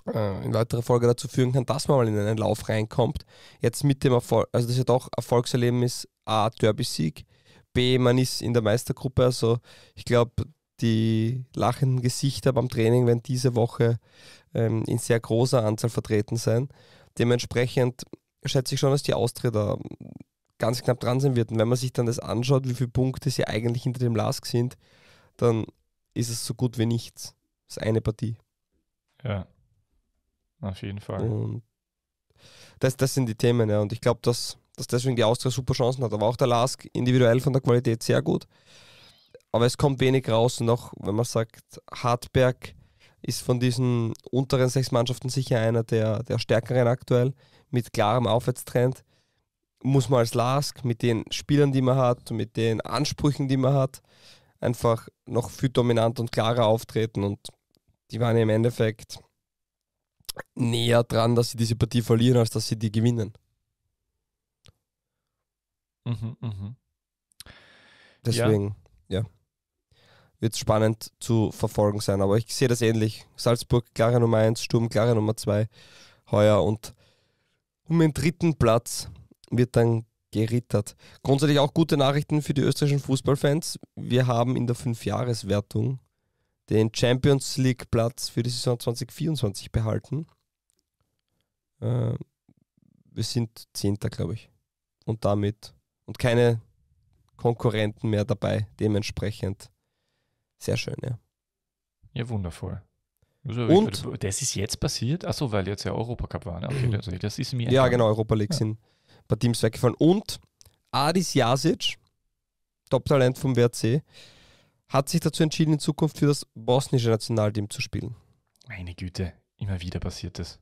äh, in weiterer Folge dazu führen kann, dass man mal in einen Lauf reinkommt. Jetzt mit dem Erfolg, also das ist ja doch Erfolgserlebnis A, Derby-Sieg, B, man ist in der Meistergruppe, also ich glaube, die lachenden Gesichter beim Training werden diese Woche ähm, in sehr großer Anzahl vertreten sein. Dementsprechend schätze ich schon, dass die Austria da ganz knapp dran sein wird. Und wenn man sich dann das anschaut, wie viele Punkte sie eigentlich hinter dem Lask sind, dann ist es so gut wie nichts. Das ist eine Partie. Ja. Auf jeden Fall. Und das, das sind die Themen, ja. Und ich glaube, dass, dass deswegen die Austria super Chancen hat. Aber auch der Lask individuell von der Qualität sehr gut. Aber es kommt wenig raus. Und auch, wenn man sagt, Hartberg ist von diesen unteren sechs Mannschaften sicher einer der, der stärkeren aktuell, mit klarem Aufwärtstrend. Muss man als Lask mit den Spielern, die man hat, mit den Ansprüchen, die man hat, einfach noch viel dominanter und klarer auftreten. Und die waren ja im Endeffekt näher dran, dass sie diese Partie verlieren, als dass sie die gewinnen. Mhm, mh. Deswegen, ja. ja. Wird spannend zu verfolgen sein, aber ich sehe das ähnlich. Salzburg, klare Nummer 1, Sturm, klare Nummer 2 heuer und um den dritten Platz wird dann gerittert. Grundsätzlich auch gute Nachrichten für die österreichischen Fußballfans. Wir haben in der Fünfjahreswertung den Champions League Platz für die Saison 2024 behalten. Äh, wir sind Zehnter, glaube ich. Und damit und keine Konkurrenten mehr dabei. Dementsprechend sehr schön, ja. Ja, wundervoll. Also und das ist jetzt passiert? Achso, weil jetzt ja Europacup war. Ne? Okay, also das ist mir. Ja, genau, Europa League ja. sind ein paar Teams weggefallen. Und Adis Jasic, Top-Talent vom WRC, hat sich dazu entschieden, in Zukunft für das bosnische Nationalteam zu spielen. Meine Güte, immer wieder passiert das.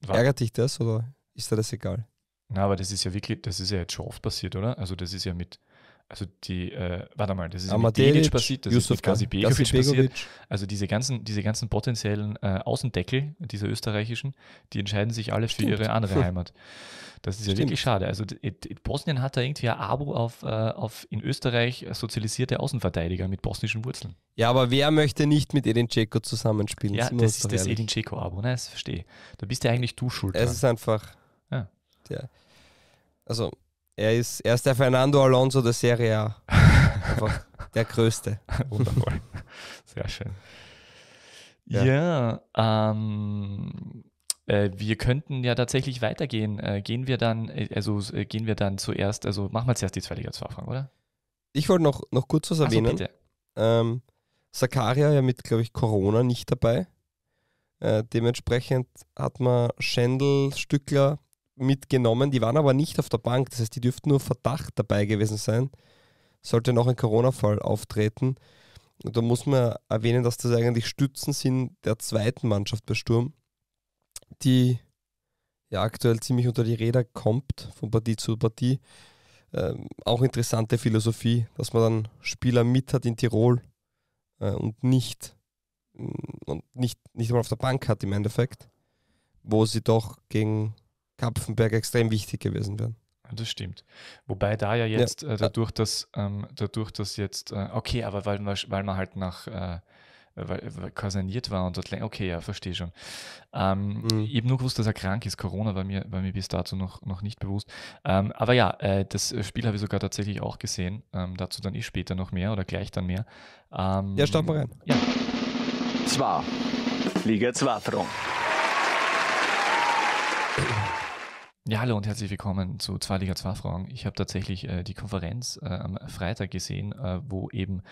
War Ärgert dich das oder ist dir das egal? Na, aber das ist ja wirklich, das ist ja jetzt schon oft passiert, oder? Also das ist ja mit also die, äh, warte mal, das ist Amadelic, mit Delic passiert, das Yusuf ist mit Gazibegovic passiert. Also diese ganzen, diese ganzen potenziellen äh, Außendeckel dieser österreichischen, die entscheiden sich alle Stimmt. für ihre andere Heimat. Das ist Stimmt. ja wirklich schade. Also äh, Bosnien hat da irgendwie ein Abo auf, äh, auf in Österreich sozialisierte Außenverteidiger mit bosnischen Wurzeln. Ja, aber wer möchte nicht mit Edin Dzeko zusammenspielen? Ja, das, das ist das Edin Dzeko-Abo, ne? Das verstehe. Da bist ja eigentlich du schuld. Es ist einfach... Ja. ja. Also er ist, er ist der Fernando Alonso der Serie A. der Größte. Wundervoll. Sehr schön. Ja, ja ähm, äh, wir könnten ja tatsächlich weitergehen. Äh, gehen wir dann, äh, also äh, gehen wir dann zuerst, also machen wir zuerst die zwei liga fragen oder? Ich wollte noch, noch kurz was erwähnen. So, ähm, Sakaria ja mit, glaube ich, Corona nicht dabei. Äh, dementsprechend hat man Schendl, Stückler mitgenommen. Die waren aber nicht auf der Bank, das heißt, die dürften nur Verdacht dabei gewesen sein. Sollte noch ein Corona-Fall auftreten. Und da muss man erwähnen, dass das eigentlich Stützen sind der zweiten Mannschaft bei Sturm, die ja aktuell ziemlich unter die Räder kommt, von Partie zu Partie. Ähm, auch interessante Philosophie, dass man dann Spieler mit hat in Tirol äh, und nicht mm, und nicht, nicht mal auf der Bank hat im Endeffekt, wo sie doch gegen Kapfenberg extrem wichtig gewesen wären. Das stimmt. Wobei da ja jetzt, ja. Äh, dadurch, dass, ähm, dadurch, dass jetzt, äh, okay, aber weil man, weil man halt nach äh, weil, weil kaserniert war und dort, okay, ja, verstehe schon. Ähm, mhm. Ich habe nur gewusst, dass er krank ist. Corona war mir, war mir bis dazu noch, noch nicht bewusst. Ähm, aber ja, äh, das Spiel habe ich sogar tatsächlich auch gesehen. Ähm, dazu dann ich später noch mehr oder gleich dann mehr. Ähm, ja, starten wir rein. Ja. Zwar, Liga 2 Liga 2 ja, hallo und herzlich willkommen zu Zwei Liga Zwei Fragen. Ich habe tatsächlich äh, die Konferenz äh, am Freitag gesehen, äh, wo eben,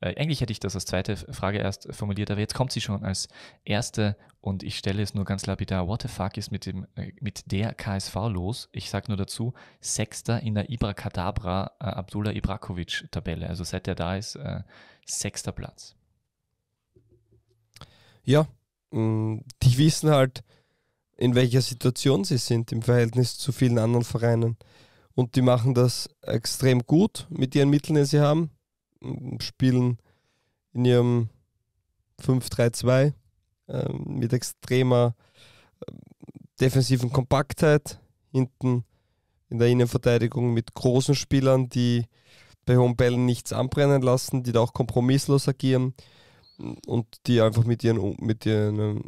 äh, eigentlich hätte ich das als zweite Frage erst formuliert, aber jetzt kommt sie schon als erste und ich stelle es nur ganz lapidar. What the fuck ist mit, dem, äh, mit der KSV los? Ich sage nur dazu, Sechster in der Ibrakadabra Kadabra äh, Abdullah Ibrakovic Tabelle. Also seit er da ist, sechster Platz. Ja, mh, mm, die wissen halt, in welcher Situation sie sind im Verhältnis zu vielen anderen Vereinen. Und die machen das extrem gut mit ihren Mitteln, die sie haben. Spielen in ihrem 5-3-2 äh, mit extremer äh, defensiven Kompaktheit. Hinten in der Innenverteidigung mit großen Spielern, die bei hohen Bällen nichts anbrennen lassen, die da auch kompromisslos agieren und die einfach mit ihren, mit ihren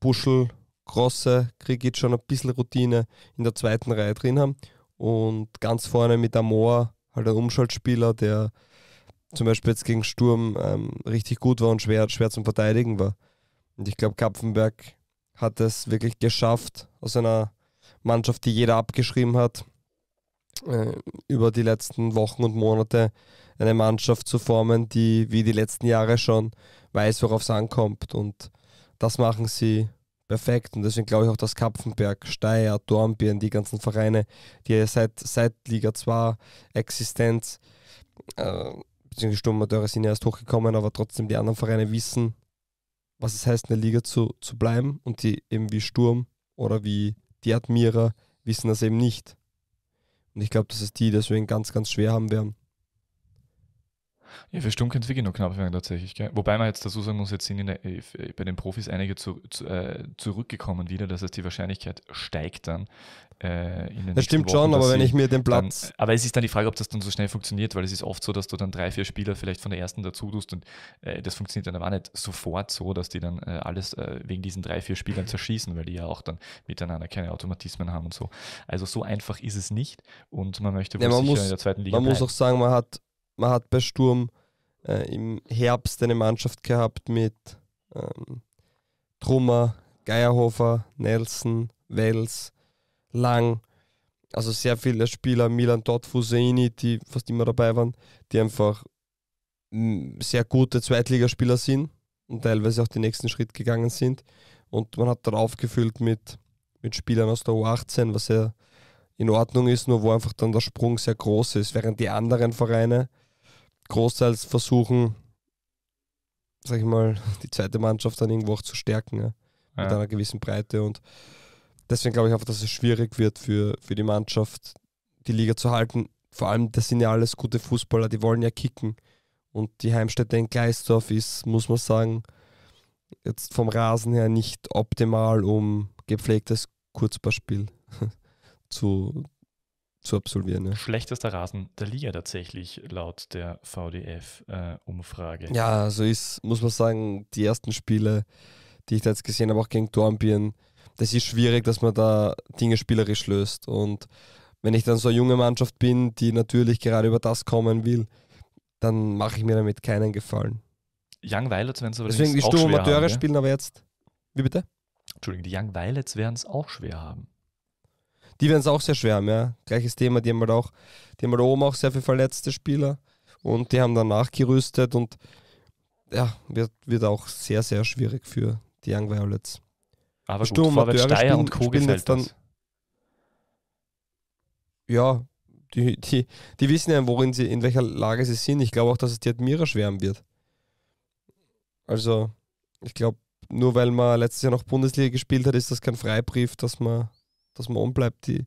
Buschel Grosse Krieg jetzt schon ein bisschen Routine in der zweiten Reihe drin haben. Und ganz vorne mit Amor, halt ein Umschaltspieler, der zum Beispiel jetzt gegen Sturm ähm, richtig gut war und schwer, schwer zum Verteidigen war. Und ich glaube, Kapfenberg hat es wirklich geschafft, aus einer Mannschaft, die jeder abgeschrieben hat, äh, über die letzten Wochen und Monate eine Mannschaft zu formen, die wie die letzten Jahre schon weiß, worauf es ankommt. Und das machen sie perfekt. Und deswegen glaube ich auch, dass Kapfenberg, Steyr, Dornbirn, die ganzen Vereine, die ja seit, seit Liga 2 existent, äh, beziehungsweise Sturmamateure sind ja erst hochgekommen, aber trotzdem die anderen Vereine wissen, was es heißt, in der Liga zu, zu bleiben. Und die eben wie Sturm oder wie die Admira wissen das eben nicht. Und ich glaube, dass es die deswegen ganz, ganz schwer haben werden. Ja, für Stunden können es wirklich noch knapp werden tatsächlich. Gell? Wobei man jetzt dazu sagen muss, jetzt sind der, äh, äh, bei den Profis einige zu, zu, äh, zurückgekommen wieder. Das heißt, die Wahrscheinlichkeit steigt dann. Äh, in den das stimmt Wochen, schon, aber wenn ich mir den Platz. Dann, aber es ist dann die Frage, ob das dann so schnell funktioniert, weil es ist oft so, dass du dann drei, vier Spieler vielleicht von der ersten dazu tust und äh, das funktioniert dann aber nicht sofort so, dass die dann äh, alles wegen diesen drei, vier Spielern zerschießen, weil die ja auch dann miteinander keine Automatismen haben und so. Also so einfach ist es nicht und man möchte wohl ja, man sicher muss, in der zweiten Liga. Man bleiben. muss auch sagen, man hat man hat bei Sturm äh, im Herbst eine Mannschaft gehabt mit ähm, Trummer, Geierhofer, Nelson, Wels, Lang, also sehr viele Spieler, Milan Todd, Fuseini, die fast immer dabei waren, die einfach sehr gute Zweitligaspieler sind und teilweise auch den nächsten Schritt gegangen sind. Und man hat dann aufgefüllt mit, mit Spielern aus der U18, was ja in Ordnung ist, nur wo einfach dann der Sprung sehr groß ist, während die anderen Vereine großteils versuchen, sag ich mal, die zweite Mannschaft dann irgendwo auch zu stärken, ja? mit ja. einer gewissen Breite. Und deswegen glaube ich einfach, dass es schwierig wird für, für die Mannschaft, die Liga zu halten. Vor allem, das sind ja alles gute Fußballer, die wollen ja kicken. Und die Heimstätte in Gleisdorf ist, muss man sagen, jetzt vom Rasen her nicht optimal, um gepflegtes Kurzballspiel zu, zu absolvieren. Ja. Schlechtester Rasen der Liga tatsächlich, laut der VDF-Umfrage. Äh, ja, also ist, muss man sagen, die ersten Spiele, die ich da jetzt gesehen habe, auch gegen Dornbirn, das ist schwierig, dass man da Dinge spielerisch löst. Und wenn ich dann so eine junge Mannschaft bin, die natürlich gerade über das kommen will, dann mache ich mir damit keinen Gefallen. Young Violets werden es aber Deswegen die Sturm Amateure haben, spielen aber jetzt. Wie bitte? Entschuldigung, die Young Violets werden es auch schwer haben. Die werden es auch sehr schwer haben, ja. Gleiches Thema, die haben halt auch, die haben halt oben auch sehr viele verletzte Spieler und die haben dann nachgerüstet und ja, wird, wird auch sehr, sehr schwierig für die Young Violets. Aber Sturm, gut, Steyr spielen, und Co. spielen jetzt dann. Ja, die, die, die wissen ja, worin sie, in welcher Lage sie sind. Ich glaube auch, dass es die Admira schwärmen wird. Also, ich glaube, nur weil man letztes Jahr noch Bundesliga gespielt hat, ist das kein Freibrief, dass man dass man bleibt. Die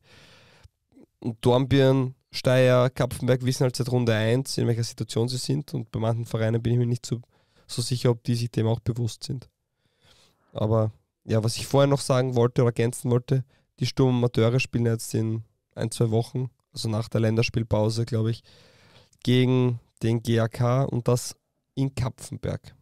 Dornbirn, Steier, Kapfenberg wissen halt seit Runde 1, in welcher Situation sie sind. Und bei manchen Vereinen bin ich mir nicht so, so sicher, ob die sich dem auch bewusst sind. Aber ja, was ich vorher noch sagen wollte oder ergänzen wollte, die Sturmamateure spielen jetzt in ein, zwei Wochen, also nach der Länderspielpause, glaube ich, gegen den GAK und das in Kapfenberg.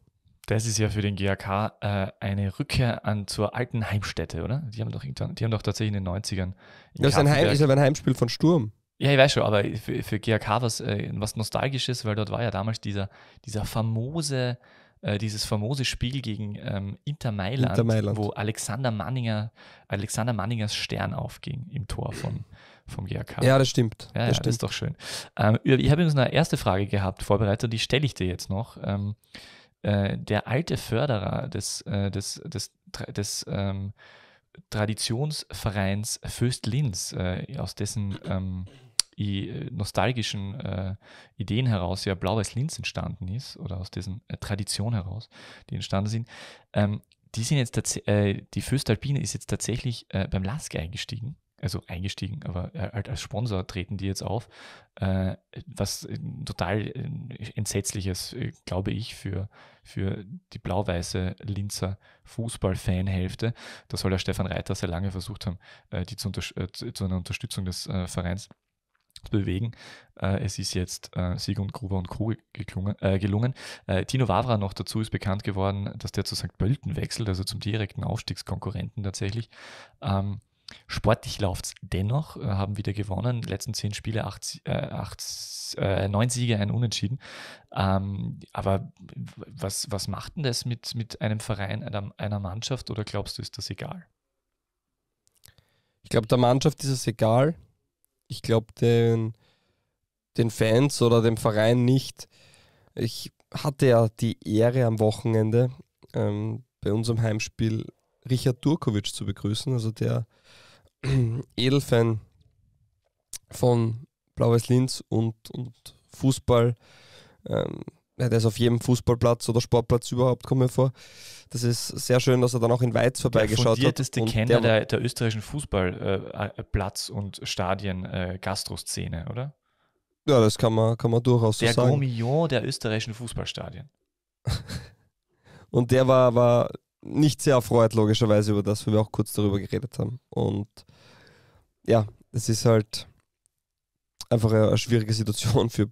Das ist ja für den GAK äh, eine Rückkehr an zur alten Heimstätte, oder? Die haben doch, die haben doch tatsächlich in den 90ern. In das ist, ein Heim, ist aber ein Heimspiel von Sturm. Ja, ich weiß schon, aber für, für GAK was, äh, was Nostalgisches, weil dort war ja damals dieser, dieser famose, äh, dieses famose Spiel gegen ähm, Inter, Mailand, Inter, Mailand, wo Alexander Manninger, Alexander Manningers Stern aufging im Tor von vom GRK. Ja, das stimmt. Ja, das, ja, stimmt. das ist doch schön. Ähm, ich habe übrigens eine erste Frage gehabt, vorbereitet, die stelle ich dir jetzt noch. Ähm, äh, der alte Förderer des, äh, des, des, des ähm, Traditionsvereins Fürst Linz, äh, aus dessen ähm, nostalgischen äh, Ideen heraus ja Blau-Weiß-Linz entstanden ist oder aus dessen äh, Tradition heraus, die entstanden sind. Ähm, die sind jetzt äh, die Fürstalpine ist jetzt tatsächlich äh, beim LASK eingestiegen also eingestiegen, aber äh, halt als Sponsor treten die jetzt auf, äh, was total äh, entsetzliches, glaube ich, für, für die blau-weiße Linzer Fußball-Fanhälfte. Da soll ja Stefan Reiter sehr lange versucht haben, die zu, zu einer Unterstützung des Vereins zu bewegen. es ist jetzt Sieg und Gruber und Co. gelungen. Tino Wavra noch dazu ist bekannt geworden, dass der zu St. Pölten wechselt, also zum direkten Aufstiegskonkurrenten tatsächlich. Ähm, Sportlich läuft es dennoch, äh, haben wieder gewonnen. Die letzten zehn Spiele, acht, äh, acht, äh, neun Siege, ein Unentschieden. Ähm, aber was, was macht denn das mit, mit einem Verein, einer, einer Mannschaft oder glaubst du, ist das egal? Ich glaube, der Mannschaft ist es egal. Ich glaube, den, den Fans oder dem Verein nicht. Ich hatte ja die Ehre am Wochenende ähm, bei unserem Heimspiel Richard Durkovic zu begrüßen, also der Edelfan von Blaues Linz und, und Fußball. Ähm, der ist auf jedem Fußballplatz oder Sportplatz überhaupt, komme mir vor. Das ist sehr schön, dass er dann auch in Weiz vorbeigeschaut hat. Der Kenner der, der, österreichischen Fußballplatz- äh, äh und Stadien-Gastroszene, äh, oder? Ja, das kann man, kann man durchaus der so sagen. Der Gourmillon der österreichischen Fußballstadien. und der war, war nicht sehr erfreut, logischerweise, über das, weil wir auch kurz darüber geredet haben. Und ja, es ist halt einfach eine, schwierige Situation für,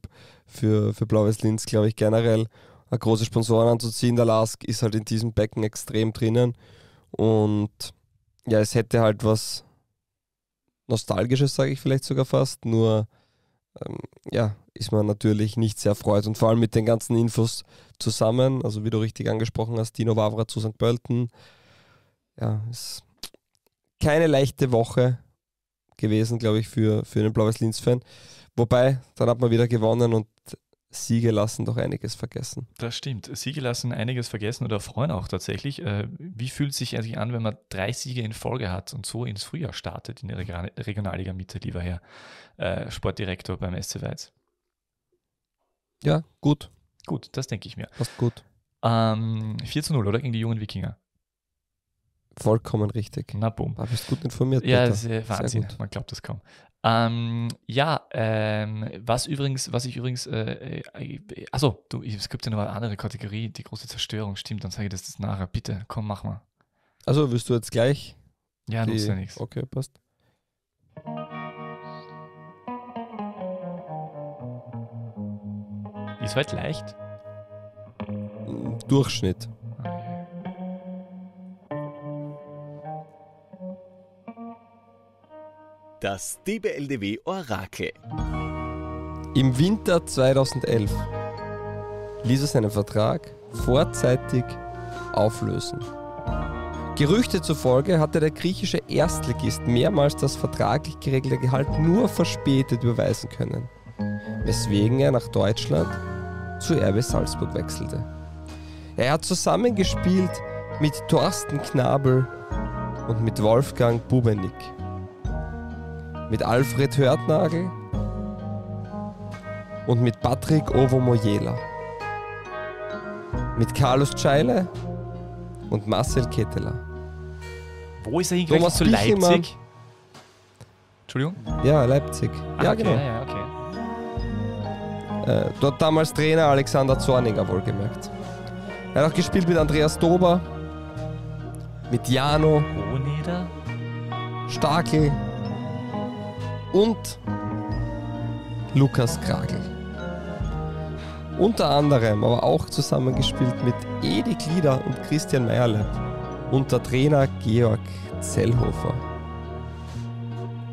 für, für Blaues Linz, glaube ich, generell. Eine große Sponsoren anzuziehen, der Lask ist halt in diesem Becken extrem drinnen. Und ja, es hätte halt was Nostalgisches, sage ich vielleicht sogar fast, nur ähm, ja, ist man natürlich nicht sehr freut. Und vor allem mit den ganzen Infos zusammen, also wie du richtig angesprochen hast, Dino Wavra zu St. Pölten. Ja, ist keine leichte Woche gewesen, glaube ich, für, für einen Blaues linz fan Wobei, dann hat man wieder gewonnen und Siege lassen doch einiges vergessen. Das stimmt. Siege lassen einiges vergessen oder freuen auch tatsächlich. Äh, wie fühlt sich eigentlich an, wenn man drei Siege in Folge hat und so ins Frühjahr startet in der Regionalliga Mitte, lieber Herr äh, Sportdirektor beim SC Weiz? Ja, gut. Gut, das denke ich mir. Passt gut. Ähm, 4 zu 0, oder? Gegen die jungen Wikinger. Vollkommen richtig. Na boom. Du bist gut informiert. Ja, das ist Wahnsinn. Man glaubt das kaum. Ähm, ja, ähm, was übrigens, was ich übrigens, äh, äh, äh achso, du, es gibt ja noch eine andere Kategorie, die große Zerstörung, stimmt, dann sage ich das, das nachher. Bitte, komm, mach mal. Also wirst du jetzt gleich? Ja, nutzt ja nichts. Okay, passt. Ist halt leicht. Durchschnitt. Das DBLDW Orakel. Im Winter 2011 ließ er seinen Vertrag vorzeitig auflösen. Gerüchte zufolge hatte der griechische Erstligist mehrmals das vertraglich geregelte Gehalt nur verspätet überweisen können, weswegen er nach Deutschland zu RB Salzburg wechselte. Er hat zusammengespielt mit Thorsten Knabel und mit Wolfgang Bubenick mit Alfred Hörtnagel und mit Patrick Ovomoyela. Mit Carlos Scheile und Marcel Ketteler. Wo ist er hingewechselt? Thomas zu Leipzig? Pichemann. Entschuldigung? Ja, Leipzig. Ah, ja, genau. okay, genau. Ja, okay. äh, dort damals Trainer Alexander Zorniger, wohlgemerkt. Er hat auch gespielt mit Andreas Dober, mit Jano, Starkel, und Lukas Kragel. Unter anderem, aber auch zusammengespielt mit Edi Glieder und Christian Meierle und der Trainer Georg Zellhofer.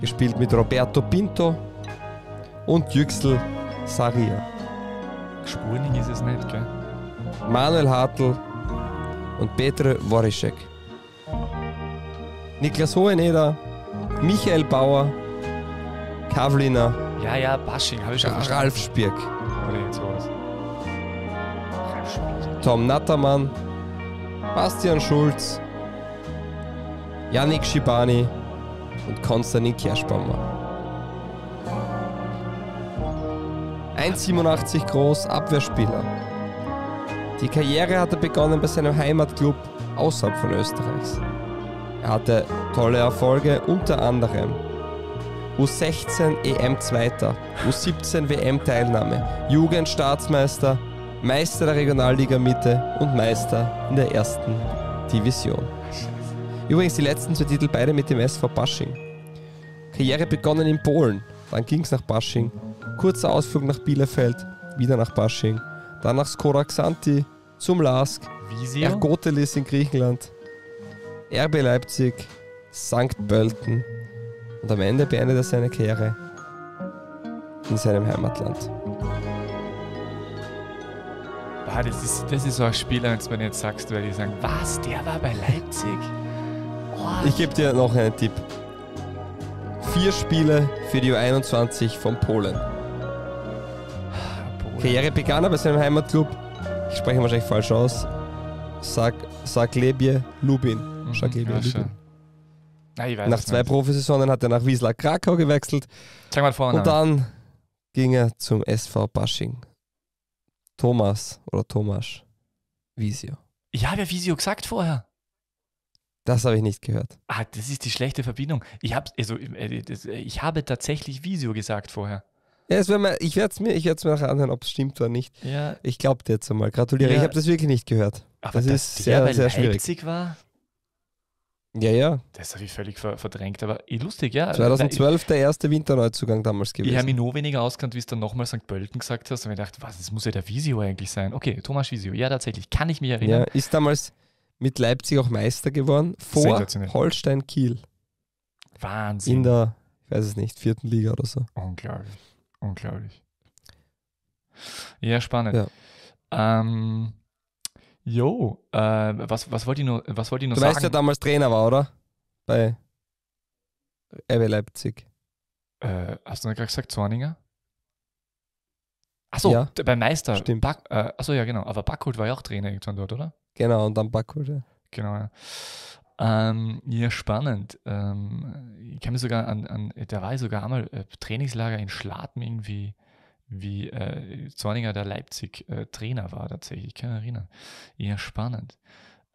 Gespielt mit Roberto Pinto und Yüksel Saria. Spurning ist es nicht, gell? Manuel Hartl und Petr Worischek. Niklas Hoheneder, Michael Bauer Kavliner. Ja, ja, Bashing habe ich schon verstanden. Ralf Spirk. Oh, Tom Nattermann. Bastian Schulz. Yannick Schibani und Konstantin Kerschbaumer. 1,87 groß, Abwehrspieler. Die Karriere hat er begonnen bei seinem Heimatclub außerhalb von Österreichs. Er hatte tolle Erfolge, unter anderem U16 EM Zweiter, U17 WM Teilnahme, Jugendstaatsmeister, Meister der Regionalliga Mitte und Meister in der ersten Division. Übrigens die letzten zwei Titel beide mit dem SV Basching. Karriere begonnen in Polen, dann ging es nach Basching, kurzer Ausflug nach Bielefeld, wieder nach Basching, dann nach Skora Xanti, zum Lask, Visio? Ergotelis in Griechenland, RB Leipzig, St. Pölten und am Ende beendet er seine Karriere in seinem Heimatland. Boah, das, ist, das ist auch ein Spieler, wenn du jetzt sagst, weil die sagen, was, der war bei Leipzig? Oh. Ich gebe dir noch einen Tipp. Vier Spiele für die U21 von Polen. Polen. Karriere begann er bei seinem Heimatclub. Ich spreche wahrscheinlich falsch aus. Sag, Saglebie Lubin. Mhm, Saglebie Lubin. Nein, nach zwei nicht. Profisaissonen hat er nach Wiesla Krakau gewechselt. Zeig mal vorne. Und dann ging er zum SV Basching. Thomas oder Thomas Visio. Ich habe ja Visio gesagt vorher. Das habe ich nicht gehört. Ah, das ist die schlechte Verbindung. Ich, hab, also, äh, äh, ich habe tatsächlich Visio gesagt vorher. Ja, es mir, ich werde es mir, mir nachher anhören, ob es stimmt oder nicht. Ja. Ich glaube dir jetzt einmal. Gratuliere. Ja. Ich habe das wirklich nicht gehört. Aber das ist sehr, sehr schwierig. sehr Leipzig schwierig. war? Ja, ja. Das habe ich völlig verdrängt, aber eh, lustig, ja. 2012 der erste Winterneuzugang damals gewesen. Ich habe mich nur weniger auskannt, wie es dann nochmal St. Pölten gesagt hast und ich gedacht, was, das muss ja der Visio eigentlich sein. Okay, Thomas Visio, ja, tatsächlich, kann ich mich erinnern. Ja, ist damals mit Leipzig auch Meister geworden, vor Holstein Kiel. Wahnsinn. In der, ich weiß es nicht, vierten Liga oder so. Unglaublich, unglaublich. Ja, spannend. Ja. Ähm, Jo, äh, was, was wollt ihr noch, was wollt ihr noch du sagen? Du weißt ja damals Trainer war, oder? Bei RB Leipzig. Äh, hast du nicht gerade gesagt Zorninger? Achso, ja, bei Meister. Stimmt. äh, achso, ja, genau. Aber Backholt war ja auch Trainer irgendwann dort, oder? Genau, und dann Backholt, ja. Genau, ja. Ähm, ja, spannend. Ähm, ich kann mir sogar an, an, da war ich sogar einmal äh, Trainingslager in Schlaten irgendwie wie äh, Zorniger der Leipzig-Trainer äh, war tatsächlich. Ich kann mich erinnern. Eher spannend.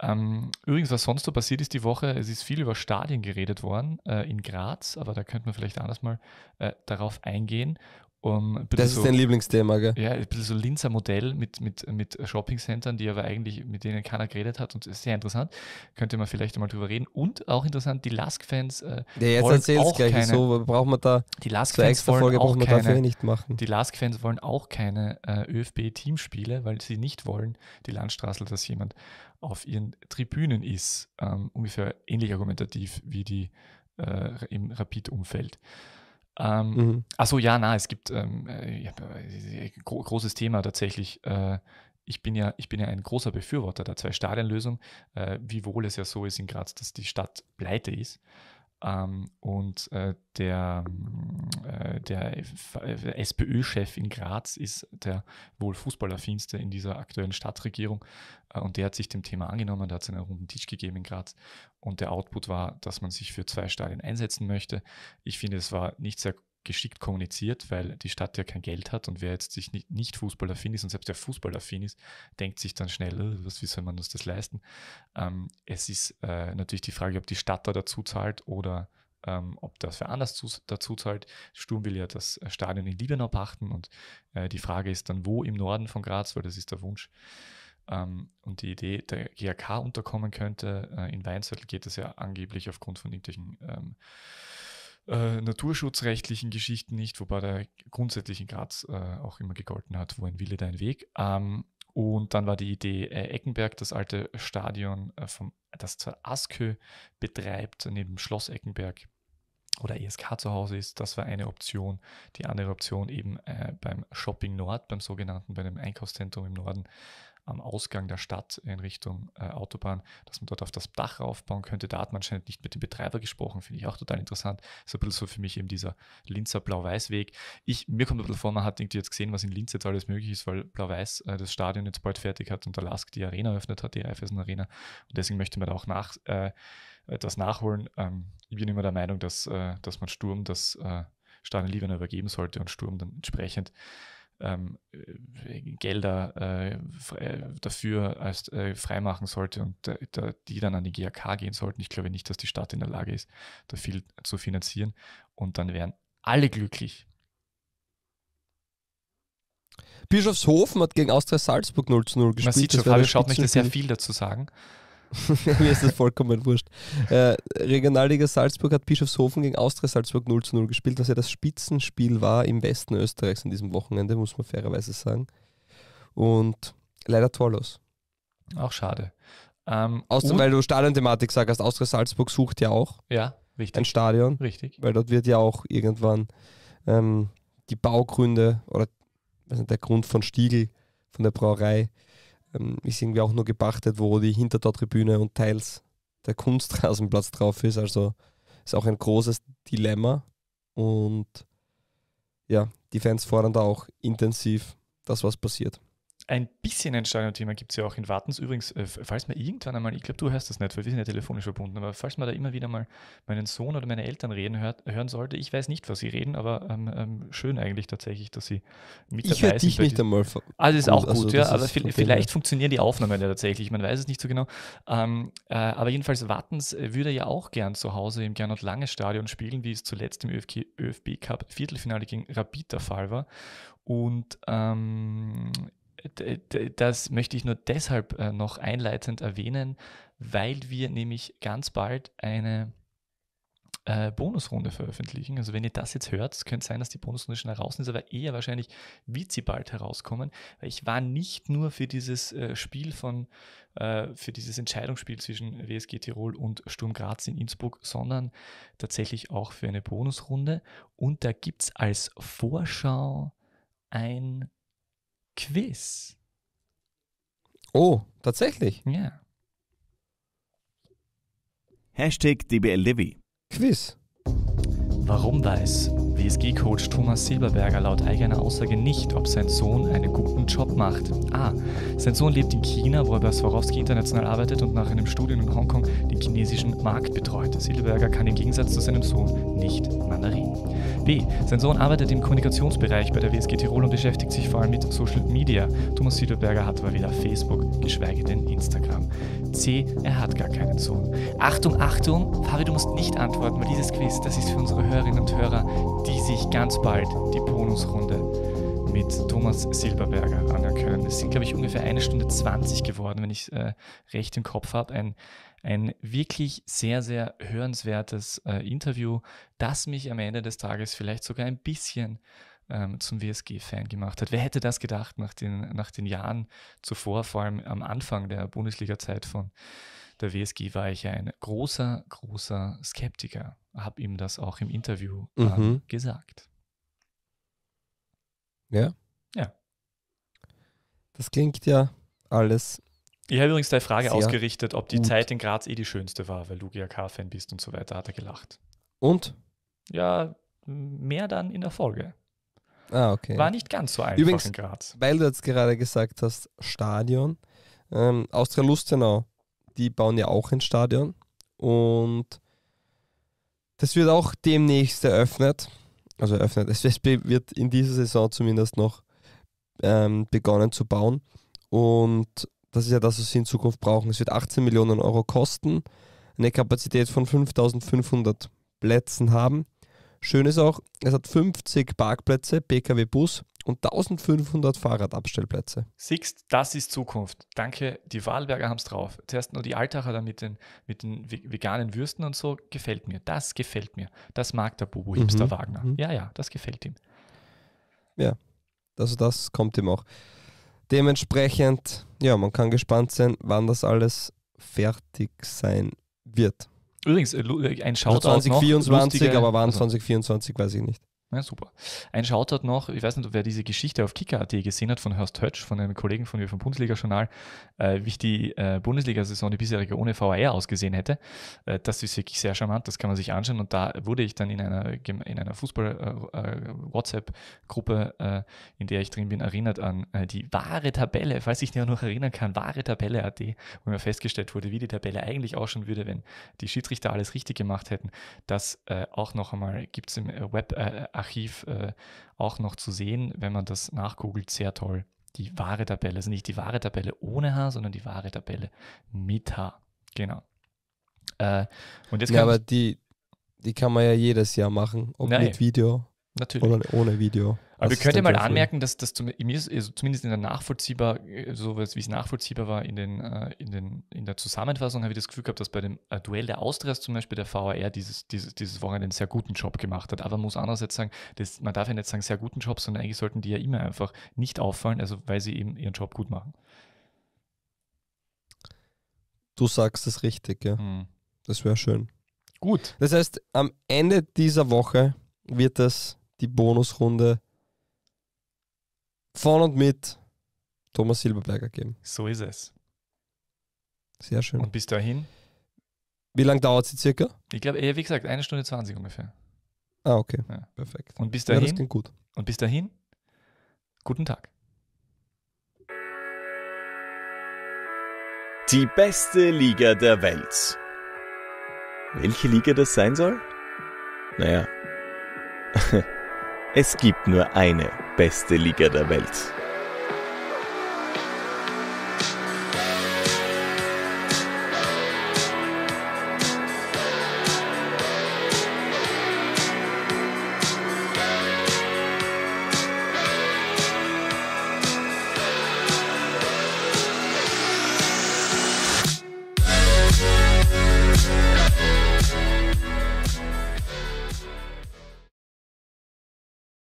Ähm, übrigens, was sonst so passiert ist die Woche, es ist viel über Stadien geredet worden äh, in Graz, aber da könnte man vielleicht anders mal äh, darauf eingehen. Um, das so, ist dein Lieblingsthema, gell? Ja, ein bisschen so Linzer Modell mit, mit, mit Shoppingcentern, die aber eigentlich, mit denen keiner geredet hat und sehr interessant. Könnte man vielleicht mal drüber reden. Und auch interessant, die Lask-Fans. Äh, ja, jetzt erzähl es gleich. Keine, so braucht man da die Lask-Fans wollen Folge auch keine, dafür nicht machen. Die Lask-Fans wollen auch keine äh, ÖFB-Teamspiele, weil sie nicht wollen, die Landstraße, dass jemand auf ihren Tribünen ist. Ähm, ungefähr ähnlich argumentativ wie die äh, im Rapid-Umfeld. Ähm, mhm. Achso, ja, na, es gibt ähm, äh, äh, gro großes Thema tatsächlich. Äh, ich bin ja, ich bin ja ein großer Befürworter der Zwei-Stadien-Lösung, äh, wiewohl es ja so ist in Graz, dass die Stadt pleite ist. Ähm, und äh, der, äh, der äh, SPÖ-Chef in Graz ist der wohl Fußballerfinste in dieser aktuellen Stadtregierung. Äh, und der hat sich dem Thema angenommen, der hat seinen runden Tisch gegeben in Graz. Und der Output war, dass man sich für zwei Stadien einsetzen möchte. Ich finde, es war nicht sehr geschickt kommuniziert, weil die Stadt ja kein Geld hat und wer jetzt sich nicht, nicht fußballaffin ist und selbst der fußballaffin ist, denkt sich dann schnell, äh, was, wie soll man uns das leisten? Ähm, es ist äh, natürlich die Frage, ob die Stadt da dazu zahlt oder ähm, ob das für anders zu, dazu zahlt. Sturm will ja das Stadion in Liebenau pachten und äh, die Frage ist dann, wo im Norden von Graz, weil das ist der Wunsch. Um, ähm, und die Idee der GAK unterkommen könnte. Äh, in Weinviertel geht das ja angeblich aufgrund von irgendwelchen ähm, äh, naturschutzrechtlichen Geschichten nicht, wobei der grundsätzlich in Graz äh, auch immer gegolten hat, wo ein Wille, dein Weg. Ähm, und dann war die Idee äh, Eckenberg, das alte Stadion, äh, vom, das zur ASKÖ betreibt, neben Schloss Eckenberg oder ESK zu Hause ist. Das war eine Option. Die andere Option eben äh, beim Shopping Nord, beim sogenannten, bei dem Einkaufszentrum im Norden, am Ausgang der Stadt in Richtung äh, Autobahn, dass man dort auf das Dach raufbauen könnte. Da hat man anscheinend nicht mit dem Betreiber gesprochen, finde ich auch total interessant. Ist ein bisschen so für mich eben dieser Linzer Blau-Weiß-Weg. Ich, mir kommt ein bisschen vor, man hat irgendwie jetzt gesehen, was in Linz jetzt alles möglich ist, weil Blau-Weiß äh, das Stadion jetzt bald fertig hat und der Lask die Arena eröffnet hat, die Raiffeisen Arena. Und deswegen möchte man da auch nach, äh, etwas nachholen. Ähm, ich bin immer der Meinung, dass, äh, dass man Sturm das äh, Stadion lieber übergeben sollte und Sturm dann entsprechend ähm, äh, Gelder äh, äh, dafür als äh, freimachen sollte und da, äh, da, die dann an die GAK gehen sollten. Ich glaube nicht, dass die Stadt in der Lage ist, da viel zu finanzieren. Und dann wären alle glücklich. Bischofshofen hat gegen Austria Salzburg 0 zu 0 gespielt. Man sieht schon, Fabio schaut nicht sehr viel dazu sagen. Mir ist das vollkommen wurscht. Äh, Regionalliga Salzburg hat Bischofshofen gegen Austria Salzburg 0 zu 0 gespielt, was ja das Spitzenspiel war im Westen Österreichs an diesem Wochenende, muss man fairerweise sagen. Und leider torlos. Auch schade. Ähm, Austria, weil du Stadionthematik sagst, Austria Salzburg sucht ja auch ja, richtig. ein Stadion. Richtig. Weil dort wird ja auch irgendwann ähm, die Baugründe oder nicht, der Grund von Stiegel, von der Brauerei, ähm, ist irgendwie auch nur gepachtet, wo die Hintertortribüne und teils der Kunstrasenplatz drauf ist. Also ist auch ein großes Dilemma. Und ja, die Fans fordern da auch intensiv, dass was passiert ein bisschen ein Stadionthema gibt es ja auch in Wartens. Übrigens, äh, falls man irgendwann einmal, ich glaube, du hörst das nicht, weil wir sind ja telefonisch verbunden, aber falls man da immer wieder mal meinen Sohn oder meine Eltern reden hört, hören sollte, ich weiß nicht, was sie reden, aber ähm, ähm schön eigentlich tatsächlich, dass sie mit ich dabei dich sind. Ich nicht einmal. Ah, das ist auch also, gut, ja, aber vielleicht funktionieren die Aufnahmen ja tatsächlich, man weiß es nicht so genau. Ähm, äh, aber jedenfalls, Wartens äh, würde ja auch gern zu Hause im Gernot Lange Stadion spielen, wie es zuletzt im ÖFG, ÖFB Cup Viertelfinale gegen Rapid der Fall war. Und ähm, das möchte ich nur deshalb äh, noch einleitend erwähnen, weil wir nämlich ganz bald eine äh, Bonusrunde veröffentlichen. Also wenn ihr das jetzt hört, könnte sein, dass die Bonusrunde schon heraus ist, aber eher wahrscheinlich wird sie bald herauskommen, weil ich war nicht nur für dieses äh, Spiel von, äh, für dieses Entscheidungsspiel zwischen WSG Tirol und Sturm Graz in Innsbruck, sondern tatsächlich auch für eine Bonusrunde. Und da gibt es als Vorschau ein Quiz. Oh, tatsächlich? Ja. Hashtag DBL Levy. Quiz. Warum weiß WSG-Coach Thomas Silberberger laut eigener Aussage nicht, ob sein Sohn einen guten Job macht. A. Sein Sohn lebt in China, wo er bei Swarovski international arbeitet und nach einem Studium in Hongkong den chinesischen Markt betreut. Silberberger kann im Gegensatz zu seinem Sohn nicht Mandarin. B. Sein Sohn arbeitet im Kommunikationsbereich bei der WSG Tirol und beschäftigt sich vor allem mit Social Media. Thomas Silberberger hat aber weder Facebook, geschweige denn Instagram. C. Er hat gar keinen Sohn. Achtung, Achtung! Fabi, du musst nicht antworten, weil dieses Quiz, das ist für unsere Hörerinnen und Hörer die sich ganz bald die Bonusrunde mit Thomas Silberberger anerkennen. können. Es sind, glaube ich, ungefähr eine Stunde 20 geworden, wenn ich es äh, recht im Kopf habe. Ein, ein wirklich sehr, sehr hörenswertes äh, Interview, das mich am Ende des Tages vielleicht sogar ein bisschen ähm, zum WSG-Fan gemacht hat. Wer hätte das gedacht nach den, nach den Jahren zuvor, vor allem am Anfang der Bundesliga-Zeit von der WSG, war ich ein großer, großer Skeptiker habe ihm das auch im Interview ähm, mhm. gesagt. Ja? Ja. Das klingt ja alles. Ich habe übrigens deine Frage ausgerichtet, ob die gut. Zeit in Graz eh die schönste war, weil du GAK-Fan bist und so weiter, hat er gelacht. Und? Ja, mehr dann in der Folge. Ah, okay. War nicht ganz so einfach übrigens, in Graz. Weil du jetzt gerade gesagt hast, Stadion. Ähm, Austria Lustenau, die bauen ja auch ein Stadion. Und das wird auch demnächst eröffnet. Also eröffnet. Es wird in dieser Saison zumindest noch ähm, begonnen zu bauen. Und das ist ja das, was sie in Zukunft brauchen. Es wird 18 Millionen Euro kosten, eine Kapazität von 5500 Plätzen haben. Schön ist auch, es hat 50 Parkplätze, Pkw-Bus und 1500 Fahrradabstellplätze. Sixt, das ist Zukunft. Danke, die Wahlberger haben es drauf. Zuerst nur die Altacher da mit den, mit den veganen Würsten und so. Gefällt mir, das gefällt mir. Das mag der Bobo mhm. Hipster mhm. Wagner. Mhm. Ja, ja, das gefällt ihm. Ja, also das kommt ihm auch. Dementsprechend, ja, man kann gespannt sein, wann das alles fertig sein wird. Übrigens, äh, äh, ein Shoutout also 2024, noch, aber wann 2024, weiß ich nicht. Ja, super. Ein Shoutout noch, ich weiß nicht, wer diese Geschichte auf kicker.at gesehen hat von Hörst Hötsch, von einem Kollegen von mir vom Bundesliga-Journal, äh, wie ich die äh, Bundesliga-Saison, die bisherige ohne VR ausgesehen hätte. Äh, das ist wirklich sehr charmant, das kann man sich anschauen. Und da wurde ich dann in einer, in einer Fußball-WhatsApp-Gruppe, äh, äh, äh, in der ich drin bin, erinnert an die wahre Tabelle, falls ich mir noch erinnern kann, wahre Tabelle.at, wo mir festgestellt wurde, wie die Tabelle eigentlich ausschauen würde, wenn die Schiedsrichter alles richtig gemacht hätten. Das auch noch einmal gibt es im Web Archiv äh, auch noch zu sehen, wenn man das nachgoogelt. Sehr toll. Die wahre Tabelle, also nicht die wahre Tabelle ohne H, sondern die wahre Tabelle mit H. Genau. Äh, und jetzt ja, aber die, die kann man ja jedes Jahr machen, ob Nein. mit Video Natürlich. Oder ohne Video. Aber also wir könnt ja mal anmerken, dass das also zumindest in der nachvollziehbar, äh, so wie es nachvollziehbar war, in, den, äh, in, den, in der Zusammenfassung habe ich das Gefühl gehabt, dass bei dem äh, Duell der Austrias zum Beispiel der VAR dieses, dieses, dieses Wochenende einen sehr guten Job gemacht hat. Aber man muss andererseits sagen, das, man darf ja nicht sagen sehr guten Job, sondern eigentlich sollten die ja immer einfach nicht auffallen, also weil sie eben ihren Job gut machen. Du sagst es richtig, ja. Hm. Das wäre schön. Gut. Das heißt, am Ende dieser Woche wird das die Bonusrunde von und mit Thomas Silberberger geben. So ist es. Sehr schön. Und bis dahin? Wie lange dauert sie circa? Ich glaube, wie gesagt, eine Stunde 20 ungefähr. Ah, okay. Ja. Perfekt. Und bis dahin? Ja, das klingt gut. Und bis dahin, guten Tag. Die beste Liga der Welt. Welche Liga das sein soll? Naja. Es gibt nur eine beste Liga der Welt.